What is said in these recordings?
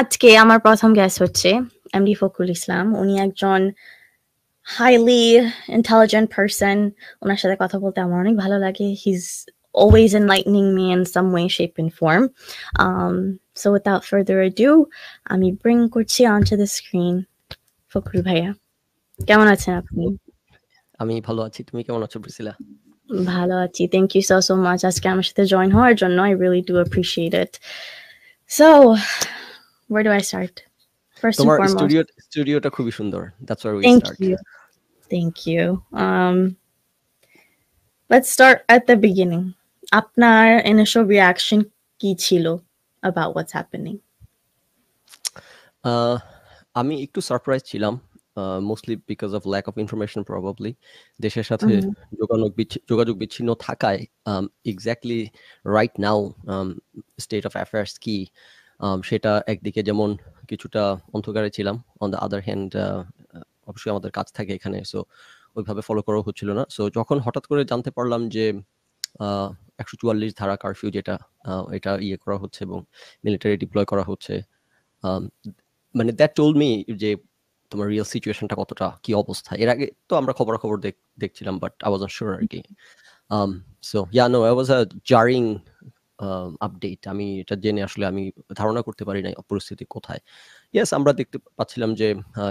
আজকে আমার প্রথম গ্যাস হচ্ছে এমডি ফখরুল ইসলাম উনি একজন হাইলি ইন্টেলিজেন্ট পার্সন ওনার সাথে কথা বলতে আমার অনেক ভালো লাগে his always enlightening me in some way shape and form um, so without further ado আমি bring করছি onto the screen ফখরুল ভাইয়া কেমন আছেন আপনি আমি ভালো আছি তুমি কেমন আছো প্রিসিলা ভালো আছি thank you so so much আজকে আমার সাথে জয়েন হওয়ার জন্য I really do appreciate it so where do I start? First Tomar, and foremost, studio, studio ta That's where we thank You. Thank you. Um, let's start at the beginning. Apnar initial reaction ki chilo about what's happening? Uh, I mean, surprised chilam. Uh, mostly because of lack of information, probably. দেশের সাথে mm-hmm. যোগাযোগ যোগাযোগ বিচ্ছিন্ন থাকায় um, exactly right now um, state of affairs কি সেটা একদিকে যেমন কিছুটা অন্ধকারে ছিলাম অন দ্য আদার হ্যান্ড অবশ্যই আমাদের কাজ থাকে এখানে সো ওইভাবে ফলো করা হচ্ছিল না সো যখন হঠাৎ করে জানতে পারলাম যে একশো চুয়াল্লিশ ধারা কারফিউ যেটা এটা ইয়ে করা হচ্ছে এবং মিলিটারি ডিপ্লয় করা হচ্ছে মানে দ্যাট টোল মি যে তোমার রিয়েল সিচুয়েশনটা কতটা কি অবস্থা এর আগে তো আমরা খবরাখবর দেখছিলাম বাট আওয়াজ ওয়াজ শিওর আর কি so yeah no I was a jarring update আমি এটা জেনে আসলে আমি ধারণা করতে পারি নাই পরিস্থিতি কোথায় ইয়াস আমরা দেখতে পাচ্ছিলাম যে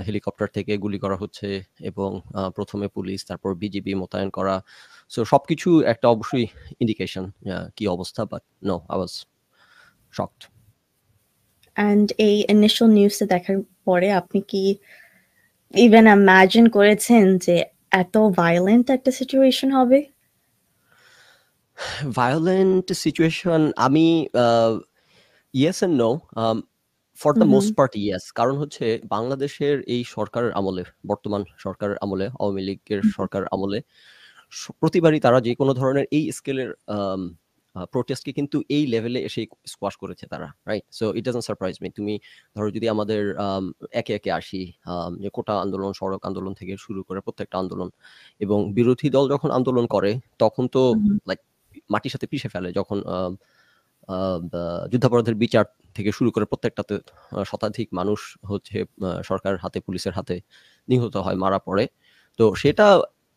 হেলিকপ্টার থেকে গুলি করা হচ্ছে এবং প্রথমে পুলিশ তারপর বিজিবি মোতায়েন করা সো সব কিছু একটা অবশ্যই ইন্ডিকেশন কি অবস্থা but no I was shocked and এই ইনিশিয়াল নিউজটা দেখার পরে আপনি কি ইভেন ইমাজিন করেছেন যে এত ভায়োলেন্ট একটা সিচুয়েশন হবে violent situation আমি yes and no for the most part yes কারণ হচ্ছে বাংলাদেশের এই সরকারের আমলে বর্তমান সরকারের আমলে আওয়ামী লীগের mm-hmm. সরকার আমলে প্রতিবারই তারা যে কোনো ধরনের এই স্কেলের প্রোটেস্টকে um, কিন্তু এই লেভেলে এসে স্কোয়াশ করেছে তারা right so it doesn't surprise me তুমি ধরো যদি আমাদের um, একে একে আসি um, যে কোটা আন্দোলন সড়ক আন্দোলন থেকে শুরু করে প্রত্যেকটা আন্দোলন এবং বিরোধী দল যখন আন্দোলন করে তখন তো লাইক mm-hmm. মাটির সাথে পিষে ফেলে যখন যুদ্ধাপরাধের বিচার থেকে শুরু করে প্রত্যেকটাতে শতাধিক মানুষ হচ্ছে সরকার হাতে পুলিশের হাতে নিহত হয় মারা পড়ে তো সেটা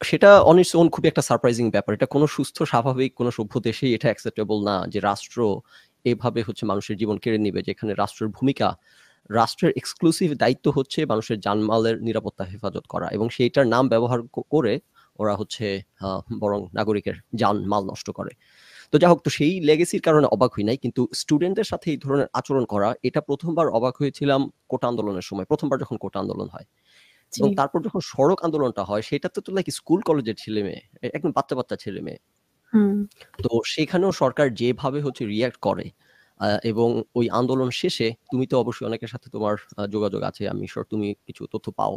সেটা অন ওন খুবই একটা সারপ্রাইজিং ব্যাপার এটা কোনো সুস্থ স্বাভাবিক কোনো সভ্য দেশেই এটা অ্যাকসেপ্টেবল না যে রাষ্ট্র এভাবে হচ্ছে মানুষের জীবন কেড়ে নিবে যেখানে রাষ্ট্রের ভূমিকা রাষ্ট্রের এক্সক্লুসিভ দায়িত্ব হচ্ছে মানুষের জানমালের নিরাপত্তা হেফাজত করা এবং সেইটার নাম ব্যবহার করে ওরা হচ্ছে বরং নাগরিকের যান মাল নষ্ট করে তো যাই হোক তো সেই লেগেসির কারণে অবাক হই নাই কিন্তু স্টুডেন্টদের সাথে এই ধরনের আচরণ করা এটা প্রথমবার অবাক হয়েছিলাম কোটা আন্দোলনের সময় প্রথমবার যখন কোটা আন্দোলন হয় এবং তারপর যখন সড়ক আন্দোলনটা হয় সেটা তো লাইক স্কুল কলেজের ছেলে মেয়ে একদম বাচ্চা বাচ্চা ছেলে মেয়ে তো সেখানেও সরকার যেভাবে হচ্ছে রিয়াক্ট করে এবং ওই আন্দোলন শেষে তুমি তো অবশ্যই অনেকের সাথে তোমার যোগাযোগ আছে আমি তুমি কিছু তথ্য পাও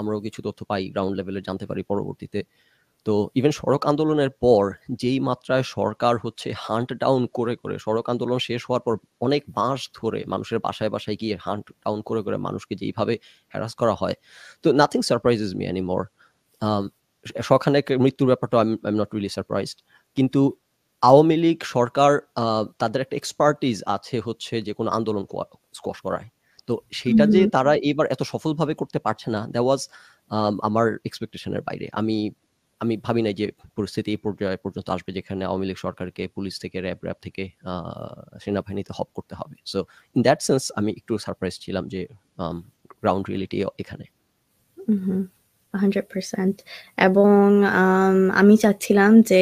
আমরাও কিছু তথ্য পাই গ্রাউন্ড লেভেলে জানতে পারি পরবর্তীতে তো ইভেন সড়ক আন্দোলনের পর যেই মাত্রায় সরকার হচ্ছে হান্ট ডাউন করে করে সড়ক আন্দোলন শেষ হওয়ার পর অনেক মাস ধরে মানুষের বাসায় বাসায় গিয়ে হান্ট ডাউন করে করে মানুষকে যেইভাবে হ্যারাস করা হয় তো nothing surprises me any more সখানে মৃত্যুর ব্যাপারটা I am not really surprise কিন্তু আওয়ামী লীগ সরকার তাদের একটা এক্সপার্টিজ আছে হচ্ছে যে কোনো আন্দোলন স্কোয়াশ করায় তো সেটা যে তারা এবার এত সফলভাবে করতে পারছে না দ্যাট ওয়াজ um, আমার এক্সপেকটেশনের বাইরে আমি আমি ভাবি নাই যে পরিস্থিতি এই পর্যায়ে পর্যন্ত আসবে যেখানে আওয়ামী লীগ সরকারকে পুলিশ থেকে র্যাব র্যাব থেকে সেনাবাহিনীতে হপ করতে হবে সো ইন দ্যাট সেন্স আমি একটু সারপ্রাইজ ছিলাম যে গ্রাউন্ড um, রিয়েলিটি এখানে হান্ড্রেড পার্সেন্ট এবং um, আমি চাচ্ছিলাম যে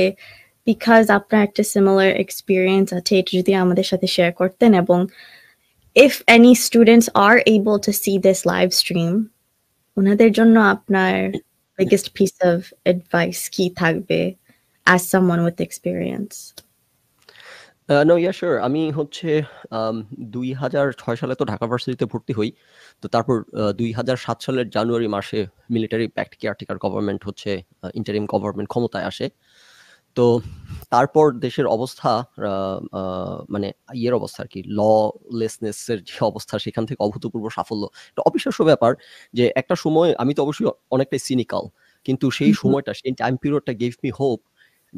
বিকজ আপনার একটা সিমিলার এক্সপিরিয়েন্স আছে এটা যদি আমাদের সাথে শেয়ার করতেন এবং if any students are able to see this live stream ওনাদের জন্য আপনার biggest piece of advice কি থাকবে as someone with experience no yeah sure আমি হচ্ছে um, দুই হাজার ছয় সালে তো ঢাকা ভার্সিটিতে ভর্তি হই তো তারপর uh, দুই হাজার সাত সালের জানুয়ারি মাসে মিলিটারি প্যাক্ট কেয়ারটেকার গভর্নমেন্ট হচ্ছে ইন্টারিম uh, গভর্নমেন্ট ক্ষমতায় আসে তো তারপর দেশের অবস্থা মানে ইয়ের অবস্থা আর কি এর যে অবস্থা সেখান থেকে অভূতপূর্ব সাফল্য একটা অবিশ্বাস্য ব্যাপার যে একটা সময় আমি তো অবশ্যই অনেকটাই সিনিকাল কিন্তু সেই সময়টা সেই টাইম পিরিয়ডটা গেভ মি হোপ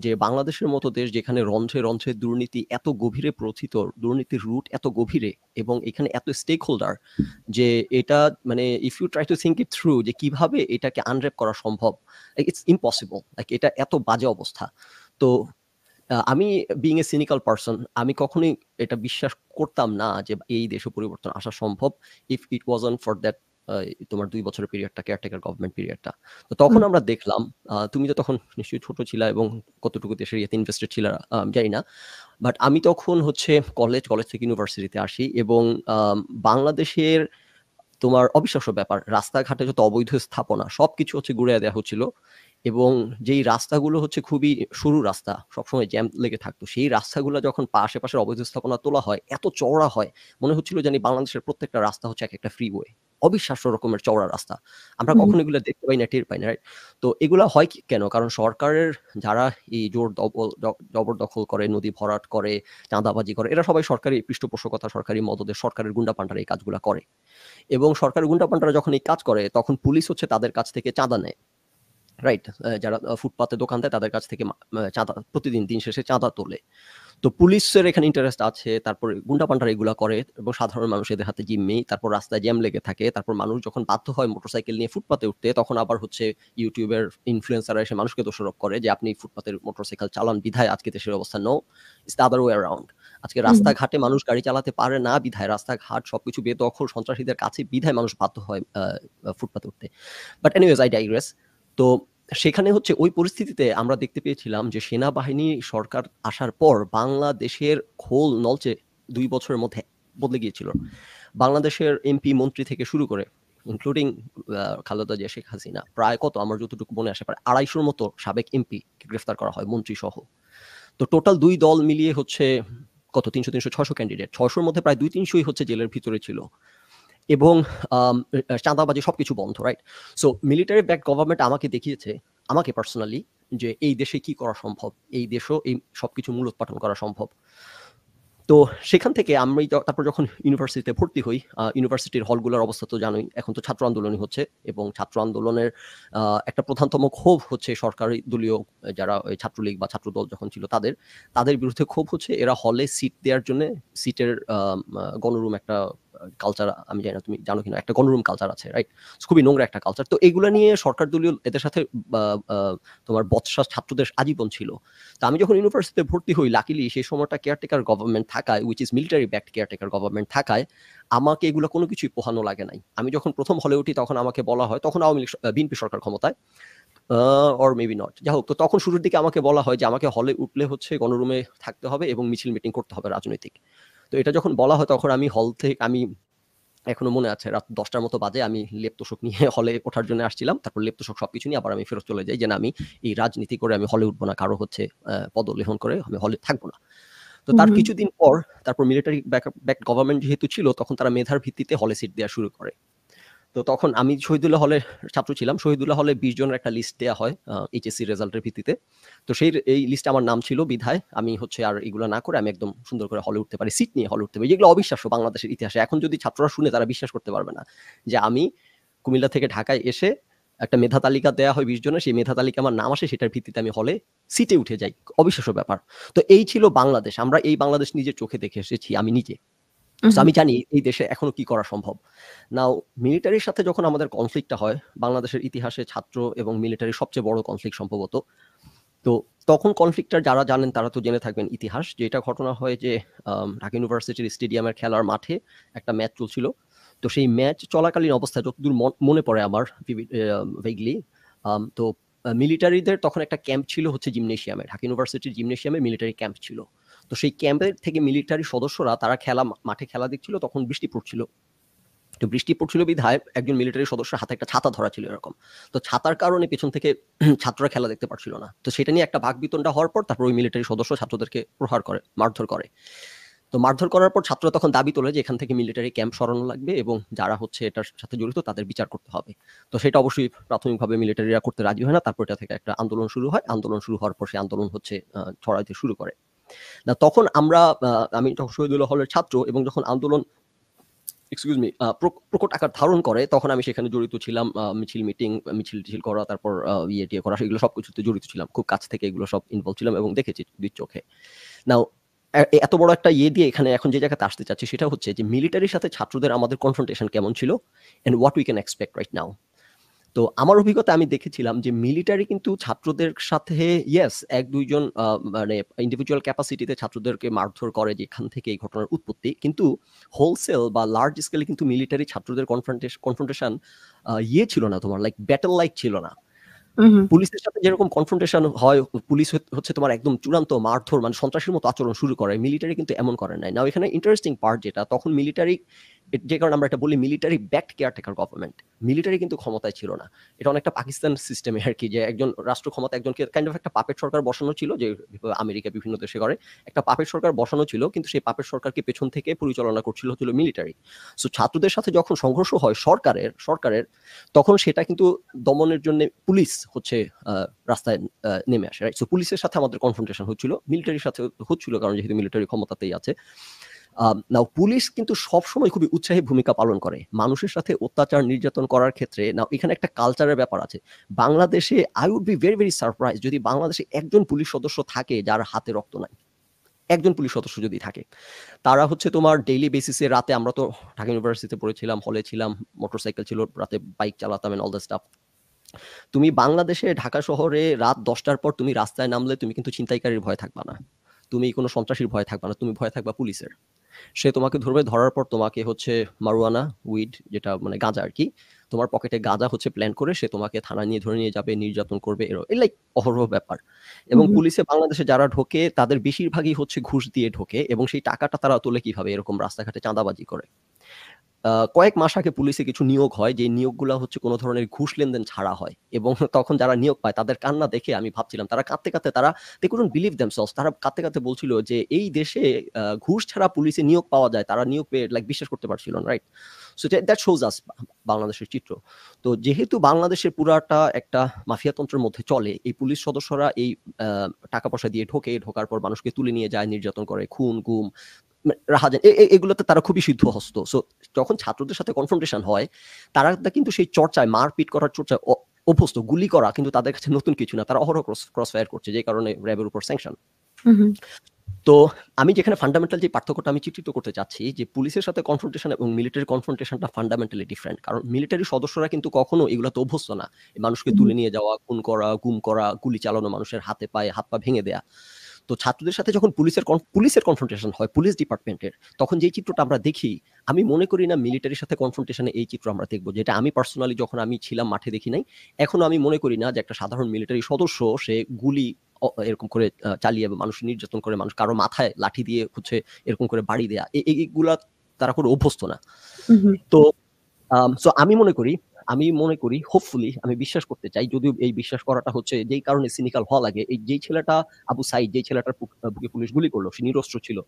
যে বাংলাদেশের মতো দেশ যেখানে রন্ধ্রে রন্ধ্রে দুর্নীতি এত গভীরে প্রথিত দুর্নীতির রুট এত গভীরে এবং এখানে এত স্টেক হোল্ডার যে এটা মানে if you try to think it through যে কিভাবে এটাকে আনরেপ করা সম্ভব ইটস ইম্পসিবল লাইক এটা এত বাজে অবস্থা তো আমি বিং এ সিনিক্যাল পার্সন আমি কখনোই এটা বিশ্বাস করতাম না যে এই দেশে পরিবর্তন আসা সম্ভব if it wasn't for that তোমার দুই বছরের পিরিয়ডটা কেয়ারটেকার গভর্নমেন্ট পিরিয়ডটা তো তখন আমরা দেখলাম তুমি তো তখন নিশ্চয়ই ছোট ছিলা এবং কতটুকু দেশের ইয়েতে ইনভেস্টেড ছিল জানি না বাট আমি তখন হচ্ছে কলেজ কলেজ থেকে ইউনিভার্সিটিতে আসি এবং বাংলাদেশের তোমার অবিশ্বাস্য ব্যাপার রাস্তাঘাটে যত অবৈধ স্থাপনা সব কিছু হচ্ছে ঘুরে দেওয়া হচ্ছিল এবং যেই রাস্তাগুলো হচ্ছে খুবই সরু রাস্তা সবসময় জ্যাম লেগে থাকতো সেই রাস্তাগুলো যখন আশেপাশের অবৈধ স্থাপনা তোলা হয় এত চওড়া হয় মনে হচ্ছিল জানি বাংলাদেশের প্রত্যেকটা রাস্তা হচ্ছে এক একটা ফ্রিওয়ে অবিশ্বাস্য রকমের চওড়া রাস্তা আমরা কখনো এগুলো দেখতে পাই না টের পাই না রাইট তো এগুলা হয় কি কেন কারণ সরকারের যারা এই জোর জবরদখল করে নদী ভরাট করে চাঁদাবাজি করে এরা সবাই সরকারি পৃষ্ঠপোষকতা সরকারি মদদের সরকারের গুন্ডা এই কাজগুলো করে এবং সরকারের গুন্ডা পান্ডারা যখন এই কাজ করে তখন পুলিশ হচ্ছে তাদের কাছ থেকে চাঁদা নেয় রাইট যারা ফুটপাতে দোকান দেয় তাদের কাছ থেকে চাঁদা প্রতিদিন দিন শেষে চাঁদা তোলে তো পুলিশের এখানে ইন্টারেস্ট আছে তারপর গুন্ডা পান্ডার এগুলো করে এবং সাধারণ মানুষ এদের হাতে জিম্মি তারপর রাস্তায় জ্যাম লেগে থাকে তারপর মানুষ যখন বাধ্য হয় মোটরসাইকেল নিয়ে ফুটপাতে উঠতে তখন আবার হচ্ছে ইউটিউবের ইনফ্লুয়েন্সাররা এসে মানুষকে দোষারোপ করে যে আপনি ফুটপাতের মোটরসাইকেল চালান বিধায় আজকে দেশের অবস্থা no is other way around আজকে রাস্তাঘাটে মানুষ গাড়ি চালাতে পারে না বিধায় রাস্তাঘাট সবকিছু বেদখল সন্ত্রাসীদের কাছে বিধায় মানুষ বাধ্য হয় ফুটপাতে উঠতে বাট এনিওয়েজ আই ডাইগ্রেস তো সেখানে হচ্ছে ওই পরিস্থিতিতে আমরা দেখতে পেয়েছিলাম যে সেনাবাহিনী সরকার আসার পর বাংলাদেশের খোল নলচে দুই বছরের মধ্যে বদলে গিয়েছিল বাংলাদেশের এমপি মন্ত্রী থেকে শুরু করে ইনক্লুডিং খালেদা জিয়া শেখ হাসিনা প্রায় কত আমার যতটুকু মনে আসে প্রায় আড়াইশোর মতো সাবেক এমপিকে গ্রেফতার করা হয় মন্ত্রী সহ তো টোটাল দুই দল মিলিয়ে হচ্ছে কত তিনশো তিনশো ছশো ক্যান্ডিডেট ছশোর মধ্যে প্রায় দুই তিনশোই হচ্ছে জেলের ভিতরে ছিল এবং চাঁদাবাজি সব কিছু বন্ধ right so military back government আমাকে দেখিয়েছে আমাকে পার্সোনালি যে এই দেশে কি করা সম্ভব এই দেশও এই সব কিছু উৎপাদন করা সম্ভব তো সেখান থেকে আমি তারপর যখন ইউনিভার্সিটিতে ভর্তি হই ইউনিভার্সিটির হলগুলোর অবস্থা তো জানোই এখন তো ছাত্র আন্দোলনই হচ্ছে এবং ছাত্র আন্দোলনের একটা প্রধানতম ক্ষোভ হচ্ছে সরকারি দলীয় যারা ওই ছাত্রলীগ বা ছাত্রদল যখন ছিল তাদের তাদের বিরুদ্ধে ক্ষোভ হচ্ছে এরা হলে সিট দেওয়ার জন্য সিটের গণরুম একটা কালচার আমি জানি না তুমি জানো কিনা একটা গণরুম কালচার আছে রাইট খুবই নোংরা একটা কালচার তো এগুলো নিয়ে সরকার দলীয় এদের সাথে তোমার বৎসা ছাত্রদের আজীবন ছিল তো আমি যখন ইউনিভার্সিটিতে ভর্তি হই লাকিলি সেই সময়টা কেয়ারটেকার গভর্নমেন্ট থাকায় which is military backed caretaker government থাকায় আমাকে এগুলো কোনো কিছুই পোহানো লাগে নাই আমি যখন প্রথম হলে উঠি তখন আমাকে বলা হয় তখন আওয়ামী লীগ বিএনপি সরকার ক্ষমতায় অর মেবি নট যাই হোক তো তখন শুরুর দিকে আমাকে বলা হয় যে আমাকে হলে উঠলে হচ্ছে গণরুমে থাকতে হবে এবং মিছিল মিটিং করতে হবে রাজনৈতিক তো এটা যখন বলা হয় তখন আমি হল থেকে আমি এখনো মনে আছে রাত দশটার মতো বাজে আমি লেপ্তোষক নিয়ে হলে ওঠার জন্য আসছিলাম তারপর লেপ্তোষক সব কিছু নিয়ে আবার আমি ফেরত চলে যাই যে না আমি এই রাজনীতি করে আমি হলে উঠবো না কারো হচ্ছে পদলেহন করে আমি হলে থাকবো না তো তার কিছুদিন পর তারপর মিলিটারি ব্যাক গভর্নমেন্ট যেহেতু ছিল তখন তারা মেধার ভিত্তিতে হলে সিট দেওয়া শুরু করে তো তখন আমি শহীদুল্লাহ হলের ছাত্র ছিলাম শহীদুল্লাহ হলে বিশ জনের একটা লিস্ট দেওয়া হয় এইচএসসি রেজাল্টের ভিত্তিতে তো সেই এই লিস্টে আমার নাম ছিল বিধায় আমি হচ্ছে আর এগুলো না করে আমি একদম সুন্দর করে হলে উঠতে পারি সিট নিয়ে হলে উঠতে পারি যেগুলো অবিশ্বাস্য বাংলাদেশের ইতিহাসে এখন যদি ছাত্ররা শুনে তারা বিশ্বাস করতে পারবে না যে আমি কুমিল্লা থেকে ঢাকায় এসে একটা মেধা তালিকা দেওয়া হয় বিশ জনের সেই মেধা তালিকা আমার নাম আসে সেটার ভিত্তিতে আমি হলে সিটে উঠে যাই অবিশ্বাস্য ব্যাপার তো এই ছিল বাংলাদেশ আমরা এই বাংলাদেশ নিজের চোখে দেখে এসেছি আমি নিজে Mm-hmm. আমি জানি এই দেশে এখনো কি করা সম্ভব নাও মিলিটারির সাথে যখন আমাদের কনফ্লিক্টটা হয় বাংলাদেশের ইতিহাসে ছাত্র এবং মিলিটারি সবচেয়ে বড় কনফ্লিক্ট সম্ভবত তো তখন কনফ্লিক্টটা যারা জানেন তারা তো জেনে থাকবেন ইতিহাস যেটা ঘটনা হয় যে ঢাকা ইউনিভার্সিটির স্টেডিয়ামের খেলার মাঠে একটা ম্যাচ চলছিল তো সেই ম্যাচ চলাকালীন অবস্থায় যতদূর মনে পড়ে আমার ভেগলি তো মিলিটারিদের তখন একটা ক্যাম্প ছিল হচ্ছে জিমনেশিয়ামে ঢাকা ইউনিভার্সিটির জিমনেশিয়ামে মিলিটারি ক্যাম্প ছিল তো সেই ক্যাম্পের থেকে মিলিটারি সদস্যরা তারা খেলা মাঠে খেলা দেখছিল তখন বৃষ্টি পড়ছিল তো বৃষ্টি পড়ছিল বিধায় একজন মিলিটারি সদস্যের হাতে একটা ছাতা ধরা ছিল এরকম তো ছাতার কারণে পেছন থেকে ছাত্ররা খেলা দেখতে পারছিল না তো সেটা নিয়ে একটা ভাগ বিতণ্ডা হওয়ার পর তারপর ওই মিলিটারি সদস্য ছাত্রদেরকে প্রহার করে মারধর করে তো মারধর করার পর ছাত্ররা তখন দাবি তোলে যে এখান থেকে মিলিটারি ক্যাম্প সরানো লাগবে এবং যারা হচ্ছে এটার সাথে জড়িত তাদের বিচার করতে হবে তো সেটা অবশ্যই প্রাথমিকভাবে মিলিটারিরা করতে রাজি হয় না তারপর এটা থেকে একটা আন্দোলন শুরু হয় আন্দোলন শুরু হওয়ার পর সেই আন্দোলন হচ্ছে ছড়াইতে শুরু করে না তখন আমরা আমি তখন শহীদুল্লাহ হলের ছাত্র এবং যখন আন্দোলন এক্সকিউজ মি প্রকট আকার ধারণ করে তখন আমি সেখানে জড়িত ছিলাম মিছিল মিটিং মিছিল টিছিল করা তারপর ইয়ে টিয়ে করা সেগুলো সব কিছুতে জড়িত ছিলাম খুব কাছ থেকে এগুলো সব ইনভলভ ছিলাম এবং দেখেছি দুই চোখে নাও এত বড় একটা ইয়ে দিয়ে এখানে এখন যে জায়গাতে আসতে চাচ্ছি সেটা হচ্ছে যে মিলিটারির সাথে ছাত্রদের আমাদের কনফ্রন্টেশন কেমন ছিল and what we can expect right now তো আমার অভিজ্ঞতা আমি দেখেছিলাম যে মিলিটারি কিন্তু ছাত্রদের সাথে ইয়েস এক দুইজন মানে ইন্ডিভিজুয়াল ক্যাপাসিটিতে ছাত্রদেরকে মারধর করে যেখান থেকে এই ঘটনার উৎপত্তি কিন্তু হোলসেল বা লার্জ স্কেলে কিন্তু মিলিটারি ছাত্রদের কনফ্রন্টেশন কনফ্রন্টেশন ইয়ে ছিল না তোমার লাইক ব্যাটল লাইক ছিল না পুলিশের সাথে যেরকম কনফ্রন্টেশন হয় পুলিশ হচ্ছে তোমার একদম চূড়ান্ত মারধর মানে সন্ত্রাসের মতো আচরণ শুরু করে মিলিটারি কিন্তু এমন করে নাই না এখানে ইন্টারেস্টিং পার্ট যেটা তখন মিলিটারি যে কারণে আমরা এটা বলি military back caretaker government military কিন্তু ক্ষমতায় ছিল না এটা অনেকটা পাকিস্তান সিস্টেমে আর কি যে একজন রাষ্ট্র ক্ষমতা একজনকে কাইন্ড অফ একটা পাপের সরকার বসানো ছিল যে আমেরিকা বিভিন্ন দেশে করে একটা পাপের সরকার বসানো ছিল কিন্তু সেই পাপের সরকারকে পেছন থেকে পরিচালনা করছিল হচ্ছিল মিলিটারি সো ছাত্রদের সাথে যখন সংঘর্ষ হয় সরকারের সরকারের তখন সেটা কিন্তু দমনের জন্য পুলিশ হচ্ছে রাস্তায় নেমে আসে রাইট সো পুলিশের সাথে আমাদের কনফ্রন্টেশন হচ্ছিল মিলিটারির সাথে হচ্ছিল কারণ যেহেতু মিলিটারি ক্ষমতাতেই আছে নাও পুলিশ কিন্তু সবসময় খুবই উৎসাহী ভূমিকা পালন করে মানুষের সাথে অত্যাচার নির্যাতন করার ক্ষেত্রে নাও এখানে একটা কালচারের ব্যাপার আছে বাংলাদেশে I would be very very surprise যদি বাংলাদেশে একজন পুলিশ সদস্য থাকে যার হাতে রক্ত নাই একজন পুলিশ সদস্য যদি থাকে তারা হচ্ছে তোমার ডেইলি বেসিসে রাতে আমরা তো ঢাকা ইউনিভার্সিটিতে পড়েছিলাম হলে ছিলাম মোটরসাইকেল ছিল রাতে বাইক চালাতাম অল দ্য স্টাফ তুমি বাংলাদেশে ঢাকা শহরে রাত দশটার পর তুমি রাস্তায় নামলে তুমি কিন্তু চিন্তাইকারীর ভয় থাকবা না তুমি কোনো সন্ত্রাসীর ভয় থাকবা না তুমি ভয় থাকবা পুলিশের সে তোমাকে ধরবে ধরার পর তোমাকে হচ্ছে মারুয়ানা উইড যেটা মানে গাঁজা আর কি তোমার পকেটে গাঁজা হচ্ছে প্ল্যান করে সে তোমাকে থানা নিয়ে ধরে নিয়ে যাবে নির্যাতন করবে এর এই লাইক অহরহ ব্যাপার এবং পুলিশে বাংলাদেশে যারা ঢোকে তাদের বেশিরভাগই হচ্ছে ঘুষ দিয়ে ঢোকে এবং সেই টাকাটা তারা তোলে কিভাবে এরকম রাস্তাঘাটে চাঁদাবাজি করে কয়েক মাস আগে পুলিশে কিছু নিয়োগ হয় যে নিয়োগগুলো হচ্ছে কোনো ধরনের ঘুষ লেনদেন ছাড়া হয় এবং তখন যারা নিয়োগ পায় তাদের কান্না দেখে আমি ভাবছিলাম তারা কাঁদতে কাঁদতে তারা দে কুডন্ট বিলিভ দেমসেলস তারা কাঁদতে কাঁদতে বলছিল যে এই দেশে ঘুষ ছাড়া পুলিশে নিয়োগ পাওয়া যায় তারা নিয়োগ পেয়ে লাইক বিশ্বাস করতে পারছিল না right so that shows us বাংলাদেশের চিত্র তো যেহেতু বাংলাদেশের পুরাটা একটা মাফিয়াতন্ত্রের মধ্যে চলে এই পুলিশ সদস্যরা এই টাকা পয়সা দিয়ে ঢোকে ঢোকার পর মানুষকে তুলে নিয়ে যায় নির্যাতন করে খুন গুম রাহাজান এগুলোতে তারা খুবই সিদ্ধ হস্ত সো যখন ছাত্রদের সাথে কনফ্রন্টেশন হয় তারা কিন্তু সেই চর্চায় মারপিট করার চর্চায় অভ্যস্ত গুলি করা কিন্তু তাদের কাছে নতুন কিছু না তারা অহরহ ক্রস ফায়ার করছে যে কারণে র্যাবের উপর স্যাংশন তো আমি যেখানে ফান্ডামেন্টাল যে পার্থক্যটা আমি চিত্রিত করতে চাচ্ছি যে পুলিশের সাথে কনফ্রন্টেশন এবং মিলিটারি কনফ্রন্টেশনটা ফান্ডামেন্টালি ডিফারেন্ট কারণ মিলিটারি সদস্যরা কিন্তু কখনো তো অভ্যস্ত না মানুষকে তুলে নিয়ে যাওয়া খুন করা গুম করা গুলি চালানো মানুষের হাতে পায়ে হাত পা ভেঙে দেয়া তো ছাত্রদের সাথে যখন পুলিশের পুলিশের কনফ্রন্টেশন হয় পুলিশ ডিপার্টমেন্টের তখন যে চিত্রটা আমরা দেখি আমি মনে করি না মিলিটারির সাথে কনফ্রন্টেশনে এই চিত্র আমরা দেখবো যেটা আমি পার্সোনালি যখন আমি ছিলাম মাঠে দেখি নাই এখনো আমি মনে করি না যে একটা সাধারণ মিলিটারি সদস্য সে গুলি এরকম করে চালিয়ে মানুষ নির্যাতন করে মানুষ কারো মাথায় লাঠি দিয়ে হচ্ছে এরকম করে বাড়ি দেয়া এইগুলা তারা করে অভ্যস্ত না তো আমি মনে করি আমি মনে করি হোপফুলি আমি বিশ্বাস করতে চাই যদিও এই বিশ্বাস করাটা হচ্ছে যেই কারণে সিনিকাল হওয়া লাগে এই যেই ছেলেটা আবু সাইদ যেই ছেলেটার বুকে পুলিশ গুলি করলো সে নিরস্ত্র ছিল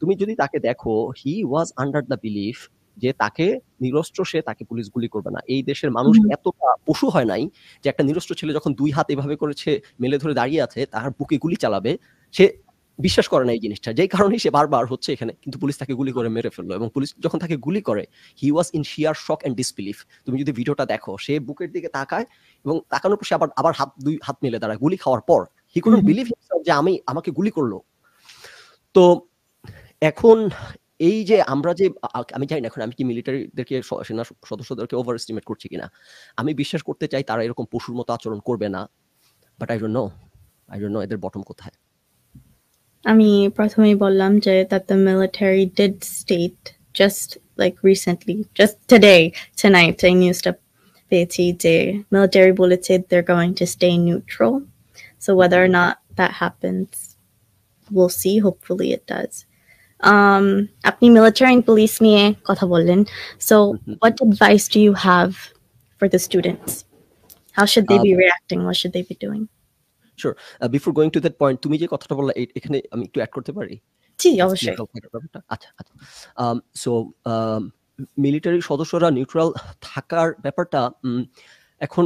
তুমি যদি তাকে দেখো he was under the belief যে তাকে নিরস্ত্র সে তাকে পুলিশ গুলি করবে না এই দেশের মানুষ এতটা পশু হয় নাই যে একটা নিরস্ত্র ছেলে যখন দুই হাত এভাবে করেছে মেলে ধরে দাঁড়িয়ে আছে তার বুকে গুলি চালাবে সে বিশ্বাস করে না এই জিনিসটা যেই কারণে সে বারবার হচ্ছে এখানে কিন্তু পুলিশ তাকে গুলি করে মেরে ফেললো এবং পুলিশ যখন তাকে গুলি করে he was in sheer shock and disbelief তুমি যদি ভিডিওটা দেখো সে বুকের দিকে তাকায় এবং তাকানোর পর সে আবার আবার হাত দুই হাত মেলে দাঁড়ায় গুলি খাওয়ার পর হি কুডন্ট বিলিভ যে আমি আমাকে গুলি করলো তো এখন এই যে আমরা যে আমি জানি না এখন আমি কি মিলিটারিদেরকে সেনা সদস্যদেরকে ওভার এস্টিমেট করছি কিনা আমি বিশ্বাস করতে চাই তারা এরকম পশুর মতো আচরণ করবে না but I don't know I don't know এদের বটম কোথায় আমি প্রথমেই বললাম যে that the military did state just like recently just today tonight এই নিউজটা পেয়েছি যে military বলেছে they're going to stay neutral so whether or not that happens we'll see hopefully it does um আপনি military and police নিয়ে কথা বললেন so mm-hmm. what advice do you have for the students how should they be um, reacting what should they be doing sure before going to that point তুমি যে কথাটা বললে এখানে আমি একটু অ্যাড করতে পারি জি অবশ্যই আচ্ছা আচ্ছা সো um, মিলিটারি um, সদস্যরা নিউট্রাল থাকার ব্যাপারটা এখন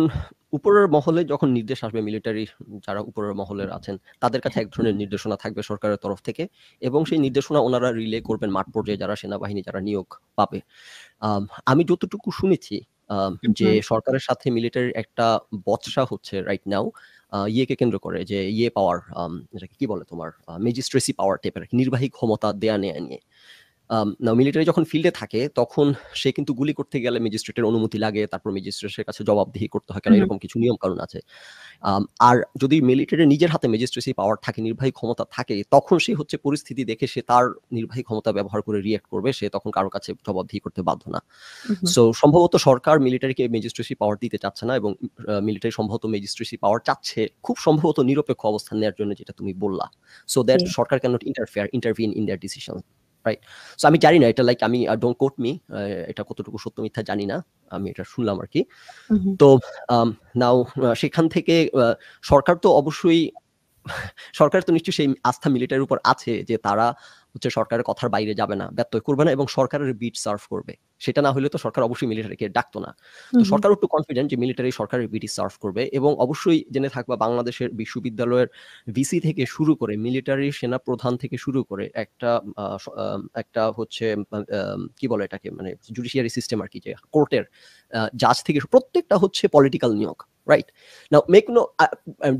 উপরের মহলে যখন নির্দেশ আসবে মিলিটারি যারা উপরের মহলের আছেন তাদের কাছে হ্যাঁ। এক ধরনের নির্দেশনা থাকবে সরকারের তরফ থেকে এবং সেই নির্দেশনা ওনারা রিলে করবেন মাঠ পর্যায়ে যারা সেনাবাহিনী যারা নিয়োগ পাবে um, আমি যতটুকু শুনেছি যে সরকারের সাথে মিলিটারির একটা বচসা হচ্ছে রাইট নাও ইয়েকে কেন্দ্র করে যে ইয়ে পাওয়ার কি বলে তোমার ম্যাজিস্ট্রেসি পাওয়ার টাইপের নির্বাহী ক্ষমতা দেয়া নেয়া নিয়ে মিলিটারি যখন ফিল্ডে থাকে তখন সে কিন্তু গুলি করতে গেলে ম্যাজিস্ট্রেটের অনুমতি লাগে তারপর ম্যাজিস্ট্রেটের কাছে জবাবদিহি করতে হয় কারণ এরকম কিছু নিয়ম কারণ আছে আর যদি মিলিটারি নিজের হাতে ম্যাজিস্ট্রেসি পাওয়ার থাকে নির্বাহী ক্ষমতা থাকে তখন সে হচ্ছে পরিস্থিতি দেখে সে তার নির্বাহী ক্ষমতা ব্যবহার করে রিয়েক্ট করবে সে তখন কারো কাছে জবাবদিহি করতে বাধ্য না সো সম্ভবত সরকার মিলিটারিকে ম্যাজিস্ট্রেসি পাওয়ার দিতে চাচ্ছে না এবং মিলিটারি সম্ভবত ম্যাজিস্ট্রেসি পাওয়ার চাচ্ছে খুব সম্ভবত নিরপেক্ষ অবস্থান নেওয়ার জন্য যেটা তুমি বললা সো দ্যাট সরকার can't interfere intervene in their decision right so আমি জানি না এটা লাইক আমি ডোন্ট কোট মি এটা কতটুকু সত্য মিথ্যা জানি না আমি এটা শুনলাম আর কি mm-hmm. তো নাও um, uh, সেখান থেকে uh, সরকার তো অবশ্যই সরকার তো নিশ্চয়ই সেই আস্থা মিলিটারির উপর আছে যে তারা হচ্ছে সরকারের কথার বাইরে যাবে না ব্যত্যয় করবে না এবং সরকারের বিট সার্ভ করবে সেটা না হলে তো সরকার অবশ্যই মিলিটারিকে ডাকতো না তো সরকার একটু কনফিডেন্ট যে মিলিটারি সরকারের বিটি সার্ভ করবে এবং অবশ্যই জেনে থাকবা বাংলাদেশের বিশ্ববিদ্যালয়ের ভিসি থেকে শুরু করে মিলিটারি সেনা প্রধান থেকে শুরু করে একটা একটা হচ্ছে কি বলে এটাকে মানে জুডিশিয়ারি সিস্টেম আর কি যে কোর্টের জাজ থেকে প্রত্যেকটা হচ্ছে পলিটিক্যাল নিয়োগ right now make no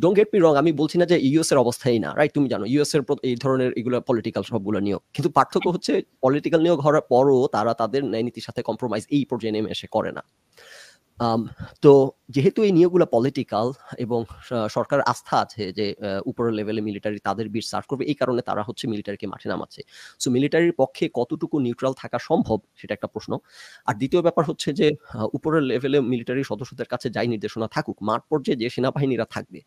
don't get me wrong আমি বলছি না যে ইউএস এর অবস্থাই না রাইট তুমি জানো ইউএস এর এই ধরনের এগুলো পলিটিক্যাল সবগুলো নিয়োগ কিন্তু পার্থক্য হচ্ছে পলিটিক্যাল নিয়োগ হওয়ার পরও তারা তাদের ন্যায় নীতির সাথে কম্প্রোমাইজ এই পর্যায়ে নেমে এসে করে না তো যেহেতু এই নিয়োগগুলো পলিটিক্যাল এবং সরকার আস্থা আছে যে উপরের লেভেলে মিলিটারি তাদের বীর সার্চ করবে এই কারণে তারা হচ্ছে মিলিটারিকে মাঠে নামাচ্ছে সো মিলিটারির পক্ষে কতটুকু নিউট্রাল থাকা সম্ভব সেটা একটা প্রশ্ন আর দ্বিতীয় ব্যাপার হচ্ছে যে উপরের লেভেলে মিলিটারি সদস্যদের কাছে যাই নির্দেশনা থাকুক মাঠ পর্যায়ে যে সেনাবাহিনীরা থাকবে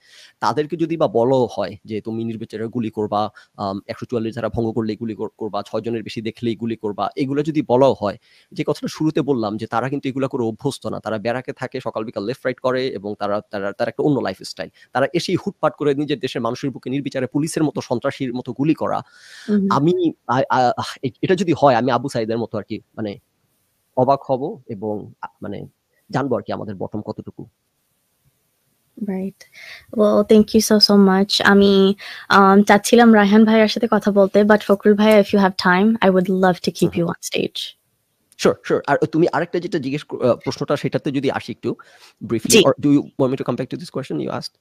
তাদেরকে যদি বা বলো হয় যে তুমি নির্বিচারে গুলি করবা একশো চুয়াল্লিশ যারা ভঙ্গ করলে গুলি করবা ছয়জনের বেশি দেখলেই গুলি করবা এগুলো যদি বলাও হয় যে কথাটা শুরুতে বললাম যে তারা কিন্তু এগুলো করে অভ্যস্ত না তারা ব্যারাক ইরাকে থাকে সকাল বিকাল লেফট রাইট করে এবং তারা তারা তার একটা অন্য লাইফ স্টাইল তারা এসেই হুটপাট করে নিজের দেশের মানুষের বুকে নির্বিচারে পুলিশের মতো সন্ত্রাসীর মতো গুলি করা আমি এটা যদি হয় আমি আবু সাইদের মতো আর কি মানে অবাক হব এবং মানে জানবো আর কি আমাদের বটম কতটুকু right well thank you so so much আমি চাচ্ছিলাম রায়হান ভাইয়ের সাথে কথা বলতে বাট ফকরুল ভাই if you have time I would love to keep you on stage sure sure আর তুমি আরেকটা যেটা জিজ্ঞেস প্রশ্নটা সেটাতে যদি আসি একটু briefly or do you want me to come back to this question you asked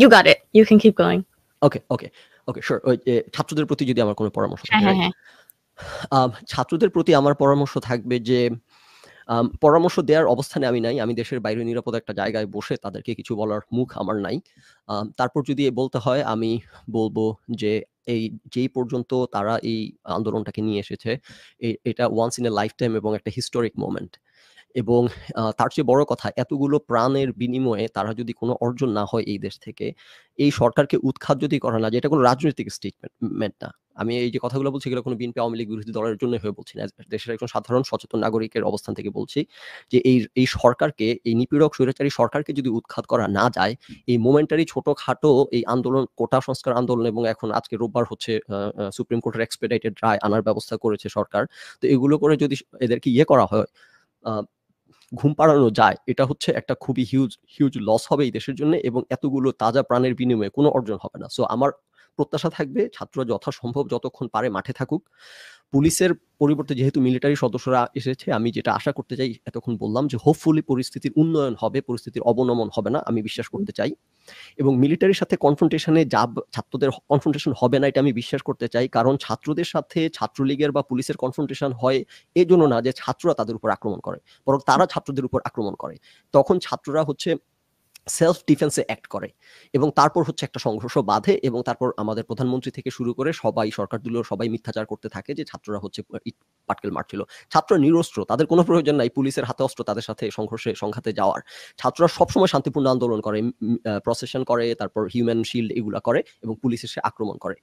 you got it you can keep going okay okay okay sure ছাত্রদের প্রতি যদি আমার কোনো পরামর্শ থাকে হ্যাঁ, হ্যাঁ, হ্যাঁ। ছাত্রদের প্রতি আমার পরামর্শ থাকবে যে পরামর্শ দেওয়ার অবস্থানে আমি নাই আমি দেশের বাইরে নিরাপদ একটা জায়গায় বসে তাদেরকে কিছু বলার মুখ আমার নাই তারপর যদি বলতে হয় আমি বলবো যে এই যেই পর্যন্ত তারা এই আন্দোলনটাকে নিয়ে এসেছে এটা once in a lifetime এবং একটা হিস্টোরিক মোমেন্ট এবং তার চেয়ে বড় কথা এতগুলো প্রাণের বিনিময়ে তারা যদি কোনো অর্জন না হয় এই দেশ থেকে এই সরকারকে উৎখাত যদি করা না যায় এটা কোনো রাজনৈতিক স্টেটমেন্ট না আমি এই যে কথাগুলো বলছি এগুলো কোনো বিএনপি আওয়ামী লীগ বিরোধী দলের জন্য হয়ে বলছি না দেশের একজন সাধারণ সচেতন নাগরিকের অবস্থান থেকে বলছি যে এই এই সরকারকে এই নিপীড়ক স্বৈরাচারী সরকারকে যদি উৎখাত করা না যায় এই মোমেন্টারি ছোটখাটো এই আন্দোলন কোটা সংস্কার আন্দোলন এবং এখন আজকে রোববার হচ্ছে সুপ্রিম কোর্টের এক্সপেডাইটেড রায় আনার ব্যবস্থা করেছে সরকার তো এগুলো করে যদি এদেরকে ইয়ে করা হয় ঘুম পাড়ানো যায় এটা হচ্ছে একটা খুবই হিউজ হিউজ লস হবে এই দেশের জন্য এবং এতগুলো তাজা প্রাণের বিনিময়ে কোনো অর্জন হবে না সো আমার প্রত্যাশা থাকবে ছাত্ররা যথাসম্ভব যতক্ষণ পারে মাঠে থাকুক পুলিশের পরিবর্তে যেহেতু মিলিটারি সদস্যরা এসেছে আমি যেটা আশা করতে চাই এতক্ষণ বললাম যে হোপফুলি পরিস্থিতির উন্নয়ন হবে পরিস্থিতির অবনমন হবে না আমি বিশ্বাস করতে চাই এবং মিলিটারির সাথে কনফ্রন্টেশনে যাব ছাত্রদের কনফ্রন্টেশন হবে না এটা আমি বিশ্বাস করতে চাই কারণ ছাত্রদের সাথে ছাত্রলীগের বা পুলিশের কনফ্রন্টেশন হয় এজন্য না যে ছাত্ররা তাদের উপর আক্রমণ করে বরং তারা ছাত্রদের উপর আক্রমণ করে তখন ছাত্ররা হচ্ছে সেলফ ডিফেন্সে অ্যাক্ট করে এবং তারপর হচ্ছে একটা সংঘর্ষ বাঁধে এবং তারপর আমাদের প্রধানমন্ত্রী থেকে শুরু করে সবাই সরকারগুলো সবাই মিথ্যাচার করতে থাকে যে ছাত্ররা হচ্ছে পাটকেল মারছিল ছাত্র নিরস্ত্র তাদের কোনো প্রয়োজন নাই পুলিশের হাতে অস্ত্র তাদের সাথে সংঘর্ষে সংঘাতে যাওয়ার ছাত্ররা সবসময় শান্তিপূর্ণ আন্দোলন করে প্রসেশন করে তারপর হিউম্যান শিল্ড এগুলা করে এবং পুলিশ এসে আক্রমণ করে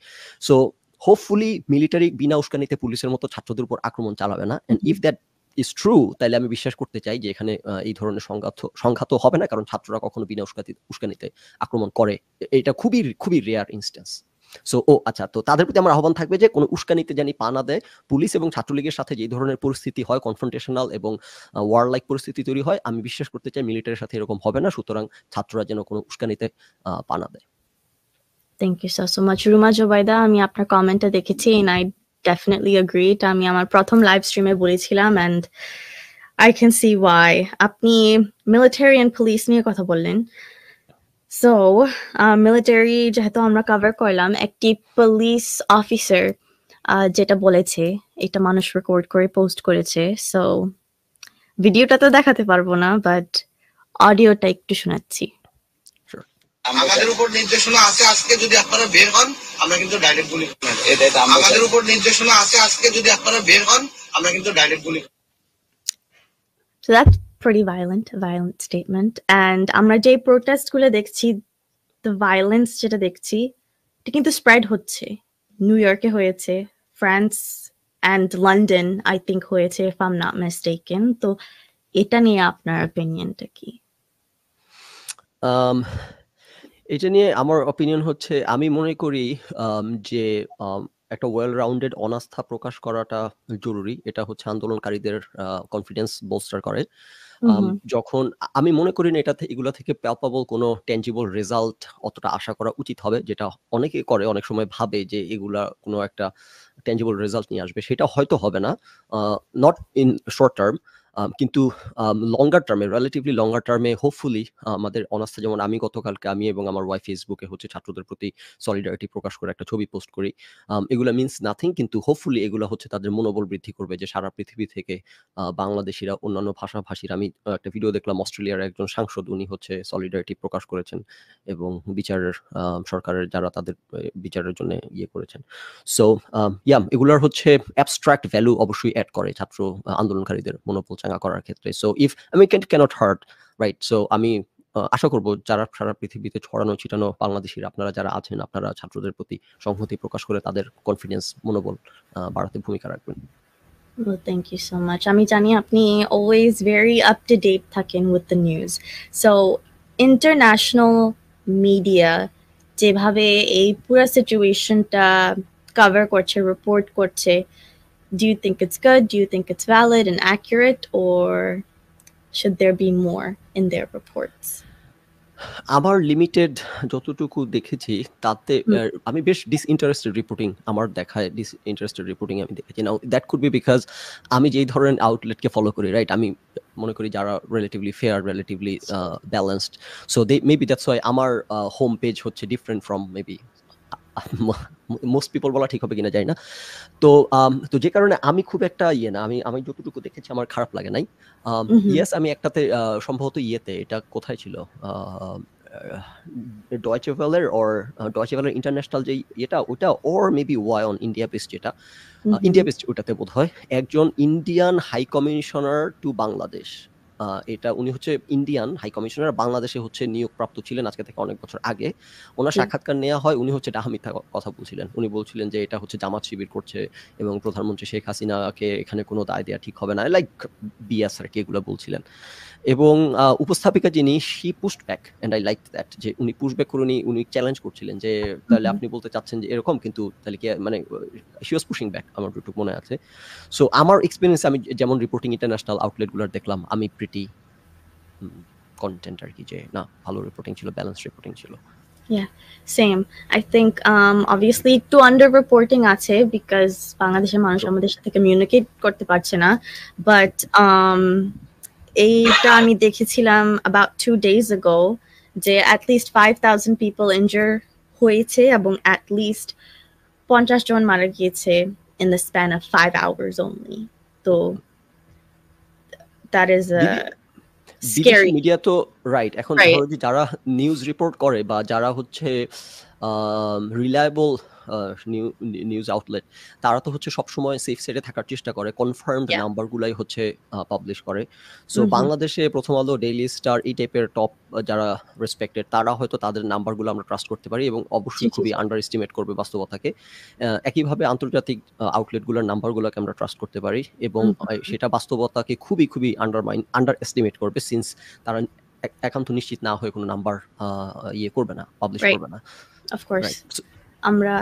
সো হোপফুলি মিলিটারি বিনা উস্কানিতে পুলিশের মতো ছাত্রদের উপর আক্রমণ চালাবে না ইফ দ্যাট ইজ ট্রু তাহলে আমি বিশ্বাস করতে চাই যে এখানে এই ধরনের সংঘাত সংঘাত হবে না কারণ ছাত্ররা কখনো বিনা উস্কাতি উস্কানিতে আক্রমণ করে এটা খুবই খুবই রেয়ার ইনস্ট্যান্স সো ও আচ্ছা তো তাদের প্রতি আমার আহ্বান থাকবে যে কোনো উস্কানিতে জানি পা না দেয় পুলিশ এবং ছাত্রলীগের সাথে যে ধরনের পরিস্থিতি হয় কনফ্রন্টেশনাল এবং ওয়ার লাইক পরিস্থিতি তৈরি হয় আমি বিশ্বাস করতে চাই মিলিটারির সাথে এরকম হবে না সুতরাং ছাত্ররা যেন কোনো উস্কানিতে পা না দেয় thank you so much Ruma Zobaida আমি আপনার কমেন্টটা দেখেছি এই নাইট ডেফিনেটলি অ্যাগ্রিড আমি আমার প্রথম লাইভ স্ট্রিমে বলেছিলাম and I can see why আপনি মিলিটারি অ্যান্ড পুলিশ নিয়ে কথা বললেন সো মিলিটারি যেহেতু আমরা কভার করলাম একটি পুলিশ অফিসার যেটা বলেছে এটা মানুষ রেকর্ড করে পোস্ট করেছে সো ভিডিওটা তো দেখাতে পারবো না বাট অডিওটা একটু শোনাচ্ছি আমাদের উপর নির্দেশনা আছে আজকে যদি আপনারা বের হন আমরা কিন্তু ডাইরেক্ট গুলি আমাদের উপর নির্দেশনা আছে আজকে যদি আপনারা বের হন আমরা কিন্তু ডাইরেক্ট গুলি pretty violent, violent statement. And amra যে protest গুলো দেখছি the violence যেটা দেখছি এটা কিন্তু york হচ্ছে নিউ ইয়র্কে হয়েছে France i London hoyeche think হয়েছে not mistaken to eta তো এটা নিয়ে আপনার ki কি um, এটা নিয়ে আমার অপিনিয়ন হচ্ছে আমি মনে করি যে একটা ওয়েল রাউন্ডেড অনাস্থা প্রকাশ করাটা জরুরি এটা হচ্ছে আন্দোলনকারীদের কনফিডেন্স বোস্টার করে যখন আমি মনে করি না এটা এগুলো থেকে প্যাপাবল কোনো টেঞ্জিবল রেজাল্ট অতটা আশা করা উচিত হবে যেটা অনেকে করে অনেক সময় ভাবে যে এগুলা কোনো একটা টেঞ্জিবল রেজাল্ট নিয়ে আসবে সেটা হয়তো হবে না নট ইন শর্ট টার্ম কিন্তু লঙ্গার টার্মে রিলেটিভলি লঙ্গার টার্মে হোপফুলি আমাদের অনাস্থা যেমন আমি গতকালকে আমি এবং আমার ওয়াইফ ফেসবুকে হচ্ছে ছাত্রদের প্রতি সলিডারিটি প্রকাশ করে একটা ছবি পোস্ট করি এগুলো মিনস নাথিং কিন্তু হোপফুলি এগুলো হচ্ছে তাদের মনোবল বৃদ্ধি করবে যে সারা পৃথিবী থেকে বাংলাদেশিরা অন্যান্য ভাষাভাষীর আমি একটা ভিডিও দেখলাম অস্ট্রেলিয়ার একজন সাংসদ উনি হচ্ছে সলিডারিটি প্রকাশ করেছেন এবং বিচারের সরকারের যারা তাদের বিচারের জন্য ইয়ে করেছেন সো ইয়াম এগুলার হচ্ছে অ্যাবস্ট্রাক্ট ভ্যালু অবশ্যই অ্যাড করে ছাত্র আন্দোলনকারীদের মনোবল চাঙ্গা করার ক্ষেত্রে সো ইফ আমি can can't hurt right so আমি আশা করব যারা সারা পৃথিবীতে ছড়ানো ছিটানো বাংলাদেশের আপনারা যারা আছেন আপনারা ছাত্রদের প্রতি সংহতি প্রকাশ করে তাদের কনফিডেন্স মনোবল বাড়াতে ভূমিকা রাখবেন Well, thank you so much. আমি জানি আপনি always very up to date থাকেন with the news. So, international media যেভাবে এই পুরো সিচুয়েশনটা কভার করছে রিপোর্ট করছে do you think it's good? Do you think it's valid and accurate? Or should there be more in their reports? আমার limited যতটুকু দেখেছি তাতে আমি বেশ ডিসইন্টারেস্টেড রিপোর্টিং আমার দেখা ডিসইন্টারেস্টেড রিপোর্টিং আমি দেখেছি now that could be because আমি যেই ধরনের আউটলেটকে ফলো করি রাইট আমি মনে করি যারা relatively fair relatively balanced so they maybe that's why আমার হোম পেজ হচ্ছে different from maybe most people বলা ঠিক হবে কিনা যায় না তো তো যে কারণে আমি খুব একটা ইয়ে না আমি আমি যতটুকু দেখেছি আমার খারাপ লাগে নাই ইয়েস আমি একটাতে সম্ভবত ইয়েতে এটা কোথায় ছিল ডয়চেভেলের অর ডয়চেভেলের ইন্টারন্যাশনাল যে এটা ওটা অর মেবি ওয়াই অন ইন্ডিয়া বেস্ট যেটা ইন্ডিয়া বেস্ট ওটাতে বোধ হয় একজন Indian high commissioner to Bangladesh এটা উনি হচ্ছে ইন্ডিয়ান হাই কমিশনার বাংলাদেশে হচ্ছে নিয়োগপ্রাপ্ত ছিলেন আজকে থেকে অনেক বছর আগে ওনার সাক্ষাৎকার নেওয়া হয় উনি হচ্ছে ডাহামিথ্যা কথা বলছিলেন উনি বলছিলেন যে এটা হচ্ছে জামাত শিবির করছে এবং প্রধানমন্ত্রী শেখ হাসিনাকে এখানে কোনো দায় দেওয়া ঠিক হবে না লাইক বিএসআর কে এগুলো বলছিলেন এবং উপস্থাপিকা যিনি she pushed back and I like that যে উনি পুশব্যাক করে উনি উনি চ্যালেঞ্জ করছিলেন যে তাহলে আপনি বলতে চাচ্ছেন যে এরকম কিন্তু তাহলে কি মানে শি ওয়াজ পুশিং ব্যাক আমার একটু মনে আছে সো আমার এক্সপিরিয়েন্স আমি যেমন রিপোর্টিং ইন্টারন্যাশনাল আউটলেটগুলোর দেখলাম আমি প্রিটি কন্টেন্ট আর কি যে না ভালো রিপোর্টিং ছিল ব্যালেন্স রিপোর্টিং ছিল Yeah, same. I think um, obviously to under reporting আছে because বাংলাদেশের মানুষ আমাদের সাথে communicate করতে পারছে না but um, এইটা আমি দেখেছিলাম অ্যাবাউট টু ডেজ আগো যে at least five thousand people injure হয়েছে এবং অ্যাটলিস্ট পঞ্চাশ জন মারা গিয়েছে in the span of five hours only তো দ্যাট ইজ বিদেশি মিডিয়া তো রাইট এখন যারা নিউজ রিপোর্ট করে বা যারা হচ্ছে রিলায়েবল নিউজ আউটলেট তারা তো হচ্ছে সবসময় সেফ সাইডে থাকার চেষ্টা করে কনফার্মড নাম্বারগুলাই হচ্ছে পাবলিশ করে সো বাংলাদেশে প্রথম আলো ডেইলি স্টার এই টাইপের টপ যারা রেসপেক্টেড তারা হয়তো তাদের নাম্বারগুলো আমরা ট্রাস্ট করতে পারি এবং অবশ্যই খুবই আন্ডার এস্টিমেট করবে বাস্তবতাকে একইভাবে আন্তর্জাতিক আউটলেটগুলোর নাম্বারগুলোকে আমরা ট্রাস্ট করতে পারি এবং সেটা বাস্তবতাকে খুবই খুবই আন্ডারমাইন আন্ডার এস্টিমেট করবে সিন্স তারা একান্ত নিশ্চিত না হয়ে কোনো নাম্বার ইয়ে করবে না পাবলিশ করবে না অফকোর্স আমরা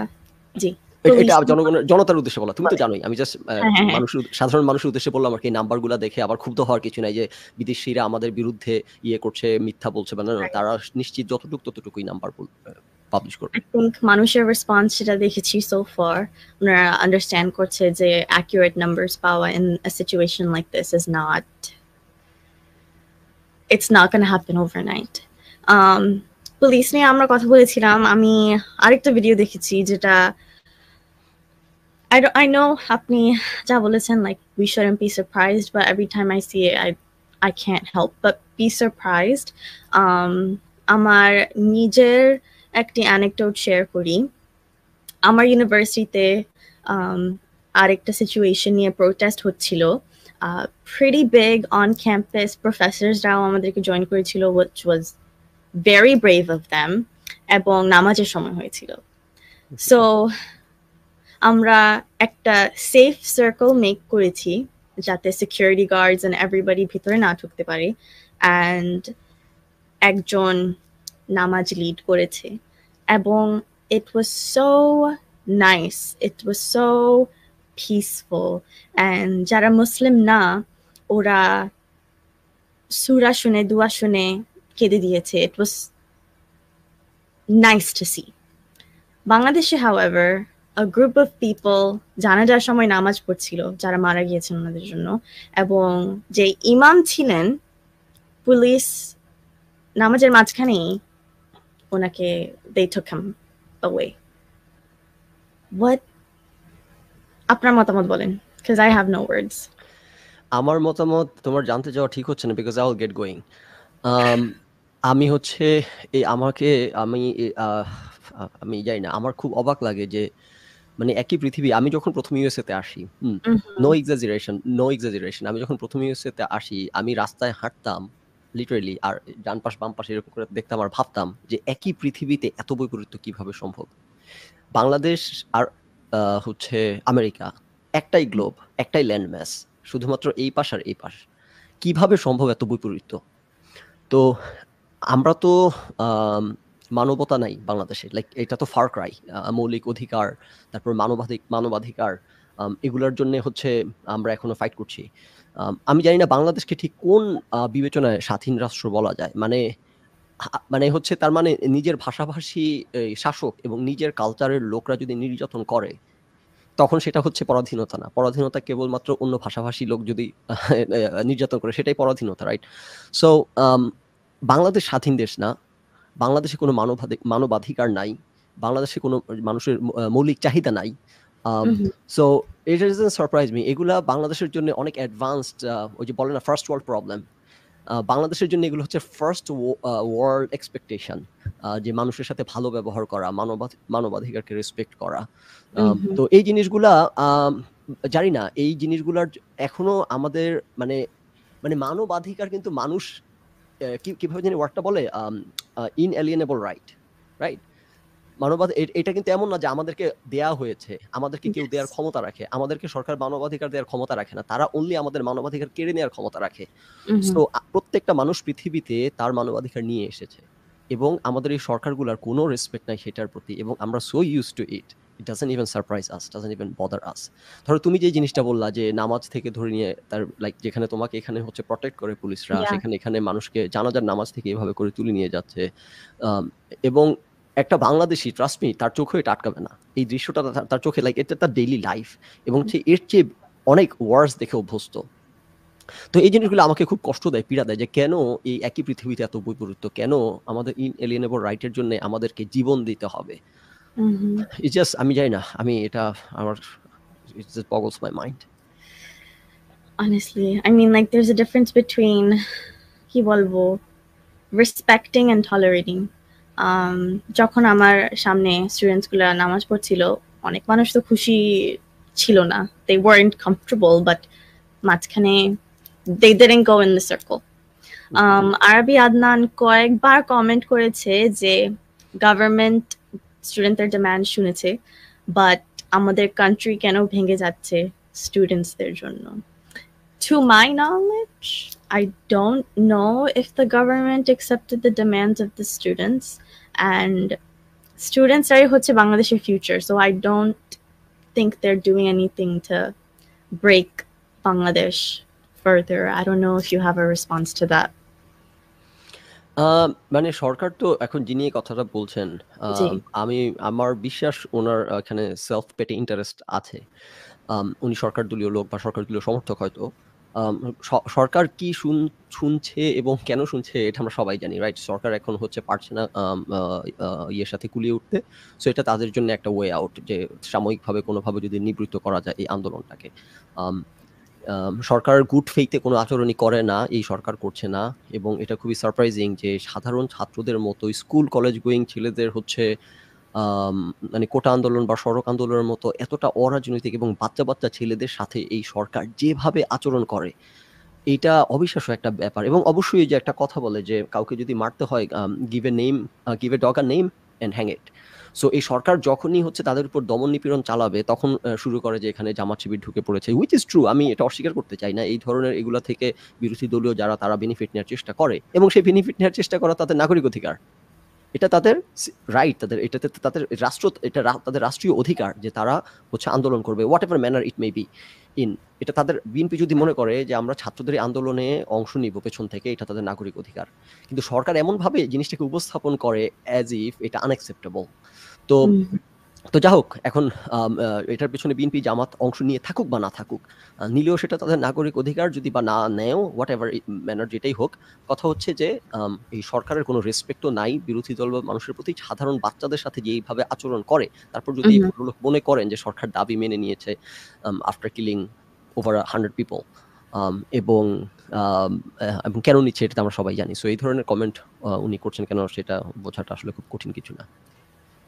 জি এটা জনগণের জনতার উদ্দেশ্যে বলা তুমি তো জানোই আমি জাস্ট হ্যাঁ, হ্যাঁ, হ্যাঁ। মানুষের সাধারণ মানুষের উদ্দেশ্যে বললাম আর কি দেখে আবার ক্ষুব্ধ হওয়ার কিছু নাই যে বিদেশিরা আমাদের বিরুদ্ধে ইয়ে করছে মিথ্যা বলছে তারা নিশ্চিত যতটুকু ততটুকুই নাম্বার পাবলিশ করবে আই থিংক মানুষের রেসপন্স সেটা দেখেছি সো ফার ওনারা আন্ডারস্ট্যান্ড করছে যে অ্যাকিউরেট নাম্বারস পাওয়া in a situation like this is not it's not gonna happen overnight police নিয়ে আমরা কথা বলেছিলাম আমি আরেকটা ভিডিও দেখেছি যেটা আই don't, I আপনি যা বলেছেন like we shouldn't am surprised surprised every time I see it I I can't help but be surprised um, আমার নিজের একটি অ্যানেকডোট শেয়ার করি আমার ইউনিভার্সিটিতে um, আরেকটা সিচুয়েশন নিয়ে প্রোটেস্ট হচ্ছিল প্রিটি বেগ অন ক্যাম্পাস প্রফেসরসরাও আমাদেরকে জয়েন করেছিল which was very brave of them এবং নামাজের সময় হয়েছিল সো আমরা একটা সেফ সার্কেল মেক করেছি যাতে সিকিউরিটি গার্ডস অ্যান্ড এভরিবাডি ভিতরে না ঢুকতে পারে অ্যান্ড একজন নামাজ লিড করেছে এবং it was so nice it was so peaceful and যারা মুসলিম না ওরা সুরা শুনে দুয়া শুনে কেঁদে দিয়েছে it was nice to see বাংলাদেশে however a group of people জানাজার সময় নামাজ পড়ছিল যারা মারা গিয়েছেন ওনাদের জন্য এবং যে ইমাম ছিলেন পুলিশ নামাজের মাঝখানেই ওনাকে দে took him away. What? আপনার মতামত বলেন because I have no words. আমার মতামত তোমার জানতে যাওয়া ঠিক হচ্ছে না because I will get going. Um, আমি হচ্ছে এই আমাকে আমি আমি জানি না। আমার খুব অবাক লাগে যে মানে একই পৃথিবী আমি যখন প্রথম ইউএসএ তে আসি, hmm. Hmm, no exaggeration exaggeration, no exaggeration. আমি যখন প্রথম ইউএসএ তে আসি, আমি রাস্তায় হাঁটতাম লিটারেলি আর ডান পাশ বাম পাশ এরকম করে দেখতাম আর ভাবতাম যে একই পৃথিবীতে এত বৈপরীত্য কিভাবে সম্ভব? বাংলাদেশ আর হচ্ছে আমেরিকা, একটাই গ্লোব, একটাই ল্যান্ড ম্যাস। শুধুমাত্র এই পাশ আর এই পাশ। কিভাবে সম্ভব এত বৈপরীত্য? তো আমরা তো মানবতা নাই বাংলাদেশে লাইক এটা তো ফার ক্রাই মৌলিক অধিকার তারপর মানবাধিক মানবাধিকার এগুলোর জন্য হচ্ছে আমরা এখনো ফাইট করছি আমি জানি না বাংলাদেশকে ঠিক কোন বিবেচনায় স্বাধীন রাষ্ট্র বলা যায় মানে মানে হচ্ছে তার মানে নিজের ভাষাভাষী শাসক এবং নিজের কালচারের লোকরা যদি নির্যাতন করে তখন সেটা হচ্ছে পরাধীনতা না পরাধীনতা কেবলমাত্র অন্য ভাষাভাষী লোক যদি নির্যাতন করে সেটাই পরাধীনতা রাইট সো বাংলাদেশ স্বাধীন দেশ না বাংলাদেশে কোনো মানবাধিক মানবাধিকার নাই বাংলাদেশে কোনো মানুষের মৌলিক চাহিদা নাই so it is surprise me এগুলা বাংলাদেশের জন্য অনেক অ্যাডভান্সড ওই যে বলে না ফার্স্ট ওয়ার্ল্ড প্রবলেম বাংলাদেশের জন্য এগুলো হচ্ছে ফার্স্ট ওয়ার্ল্ড এক্সপেকটেশন যে মানুষের সাথে ভালো ব্যবহার করা মানবাধিকারকে রেসপেক্ট করা তো এই জিনিসগুলা জানি না এই জিনিসগুলার এখনো আমাদের মানে মানে মানবাধিকার কিন্তু মানুষ কিভাবে জানি ওয়ার্ডটা বলে ইনএলিয়েনেবল রাইট রাইট মানবাধ এটা কিন্তু এমন না যে আমাদেরকে দেয়া হয়েছে আমাদেরকে কেউ দেওয়ার ক্ষমতা রাখে আমাদেরকে সরকার মানবাধিকার দেওয়ার ক্ষমতা রাখে না তারা অনলি আমাদের মানবাধিকার কেড়ে নেওয়ার ক্ষমতা রাখে তো প্রত্যেকটা মানুষ পৃথিবীতে তার মানবাধিকার নিয়ে এসেছে এবং আমাদের এই সরকারগুলোর কোনো রেসপেক্ট নাই সেটার প্রতি এবং আমরা so use to it it doesn't even surprise us doesn't even bother us ধরো তুমি যে জিনিসটা বললা যে নামাজ থেকে ধরে নিয়ে তার লাইক যেখানে তোমাকে এখানে হচ্ছে প্রোটেক্ট করে পুলিশরা সেখানে এখানে মানুষকে জানাজার নামাজ থেকে এভাবে করে তুলে নিয়ে যাচ্ছে এবং একটা বাংলাদেশি ট্রাস্টমি তার চোখে এটা আটকাবে না এই দৃশ্যটা তার চোখে লাইক এটা তার ডেইলি লাইফ এবং সে এর চেয়ে অনেক ওয়ার্স দেখে অভ্যস্ত তো এই জিনিসগুলো আমাকে খুব কষ্ট দেয় পীড়া দেয় যে কেন এই একই পৃথিবীতে এত বৈপরীত্য কেন আমাদের ইন এলিয়েনেবল রাইটের জন্য আমাদেরকে জীবন দিতে হবে ইটস জাস্ট আমি জানি না আমি এটা আমার it's just boggles my mind honestly i mean like there's a difference between কি বলবো respecting and tolerating um, যখন আমার সামনে স্টুডেন্টসগুলো নামাজ পড়ছিল অনেক মানুষ তো খুশি ছিল না they weren't comfortable but মাঝখানে they didn't go in the circle um আরবি আদনান কয়েকবার কমেন্ট করেছে যে গভর্নমেন্ট স্টুডেন্টদের demand but amader country keno bhenge ভেঙে students their জন্য to my knowledge i don't know if the government accepted the demands of the students and students are হচ্ছে বাংলাদেশের future so i don't think they're doing anything to break bangladesh further. I don't know if you have a response to that. Um, মানে সরকার তো এখন যিনি কথাটা বলছেন আমি আমার বিশ্বাস ওনার এখানে সেলফ পেটে ইন্টারেস্ট আছে উনি সরকার দলীয় লোক বা সরকার দলীয় সমর্থক হয়তো সরকার কি শুন শুনছে এবং কেন শুনছে এটা আমরা সবাই জানি রাইট সরকার এখন হচ্ছে পারছে না ইয়ের সাথে কুলিয়ে উঠতে সো এটা তাদের জন্য একটা ওয়ে আউট যে সাময়িকভাবে কোনোভাবে যদি নিবৃত্ত করা যায় এই আন্দোলনটাকে সরকার গুড ফেইতে কোনো আচরণই করে না এই সরকার করছে না এবং এটা খুবই সারপ্রাইজিং যে সাধারণ ছাত্রদের মতো স্কুল কলেজ গোয়িং ছেলেদের হচ্ছে মানে কোটা আন্দোলন বা সড়ক আন্দোলনের মতো এতটা অরাজনৈতিক এবং বাচ্চা বাচ্চা ছেলেদের সাথে এই সরকার যেভাবে আচরণ করে এটা অবিশ্বাস্য একটা ব্যাপার এবং অবশ্যই যে একটা কথা বলে যে কাউকে যদি মারতে হয় give a name give a dog a name and hang it so এই সরকার যখনই হচ্ছে তাদের উপর দমন নিপীড়ন চালাবে তখন শুরু করে যে এখানে জামাত শিবির ঢুকে পড়েছে উইথ ইজ ট্রু আমি এটা অস্বীকার করতে চাই না এই ধরনের এগুলো থেকে বিরোধী দলীয় যারা তারা বেনিফিট নেওয়ার চেষ্টা করে এবং সেই বেনিফিট নেওয়ার চেষ্টা করা তাদের নাগরিক অধিকার এটা তাদের রাইট তাদের এটাতে তাদের রাষ্ট্র এটা তাদের রাষ্ট্রীয় অধিকার যে তারা হচ্ছে আন্দোলন করবে whatever manner it may be in এটা তাদের বিএনপি যদি মনে করে যে আমরা ছাত্রদের আন্দোলনে অংশ নিব পেছন থেকে এটা তাদের নাগরিক অধিকার কিন্তু সরকার এমনভাবে জিনিসটাকে উপস্থাপন করে অ্যাজ ইফ এটা আনএক্সেপ্টেবল তো তো যা হোক এখন এটার পিছনে বিএনপি জামাত অংশ নিয়ে থাকুক বা না থাকুক নিলেও সেটা তাদের নাগরিক অধিকার যদি বা না নেও হোয়াট এভার ম্যানার যেটাই হোক কথা হচ্ছে যে এই সরকারের কোনো রেসপেক্টও নাই বিরোধী দল বা মানুষের প্রতি সাধারণ বাচ্চাদের সাথে যে এইভাবে আচরণ করে তারপর যদি ভদ্রলোক মনে করেন যে সরকার দাবি মেনে নিয়েছে after killing over hundred people এবং কেন নিচ্ছে এটা আমরা সবাই জানি সো এই ধরনের কমেন্ট উনি করছেন কেন সেটা বোঝাটা আসলে খুব কঠিন কিছু না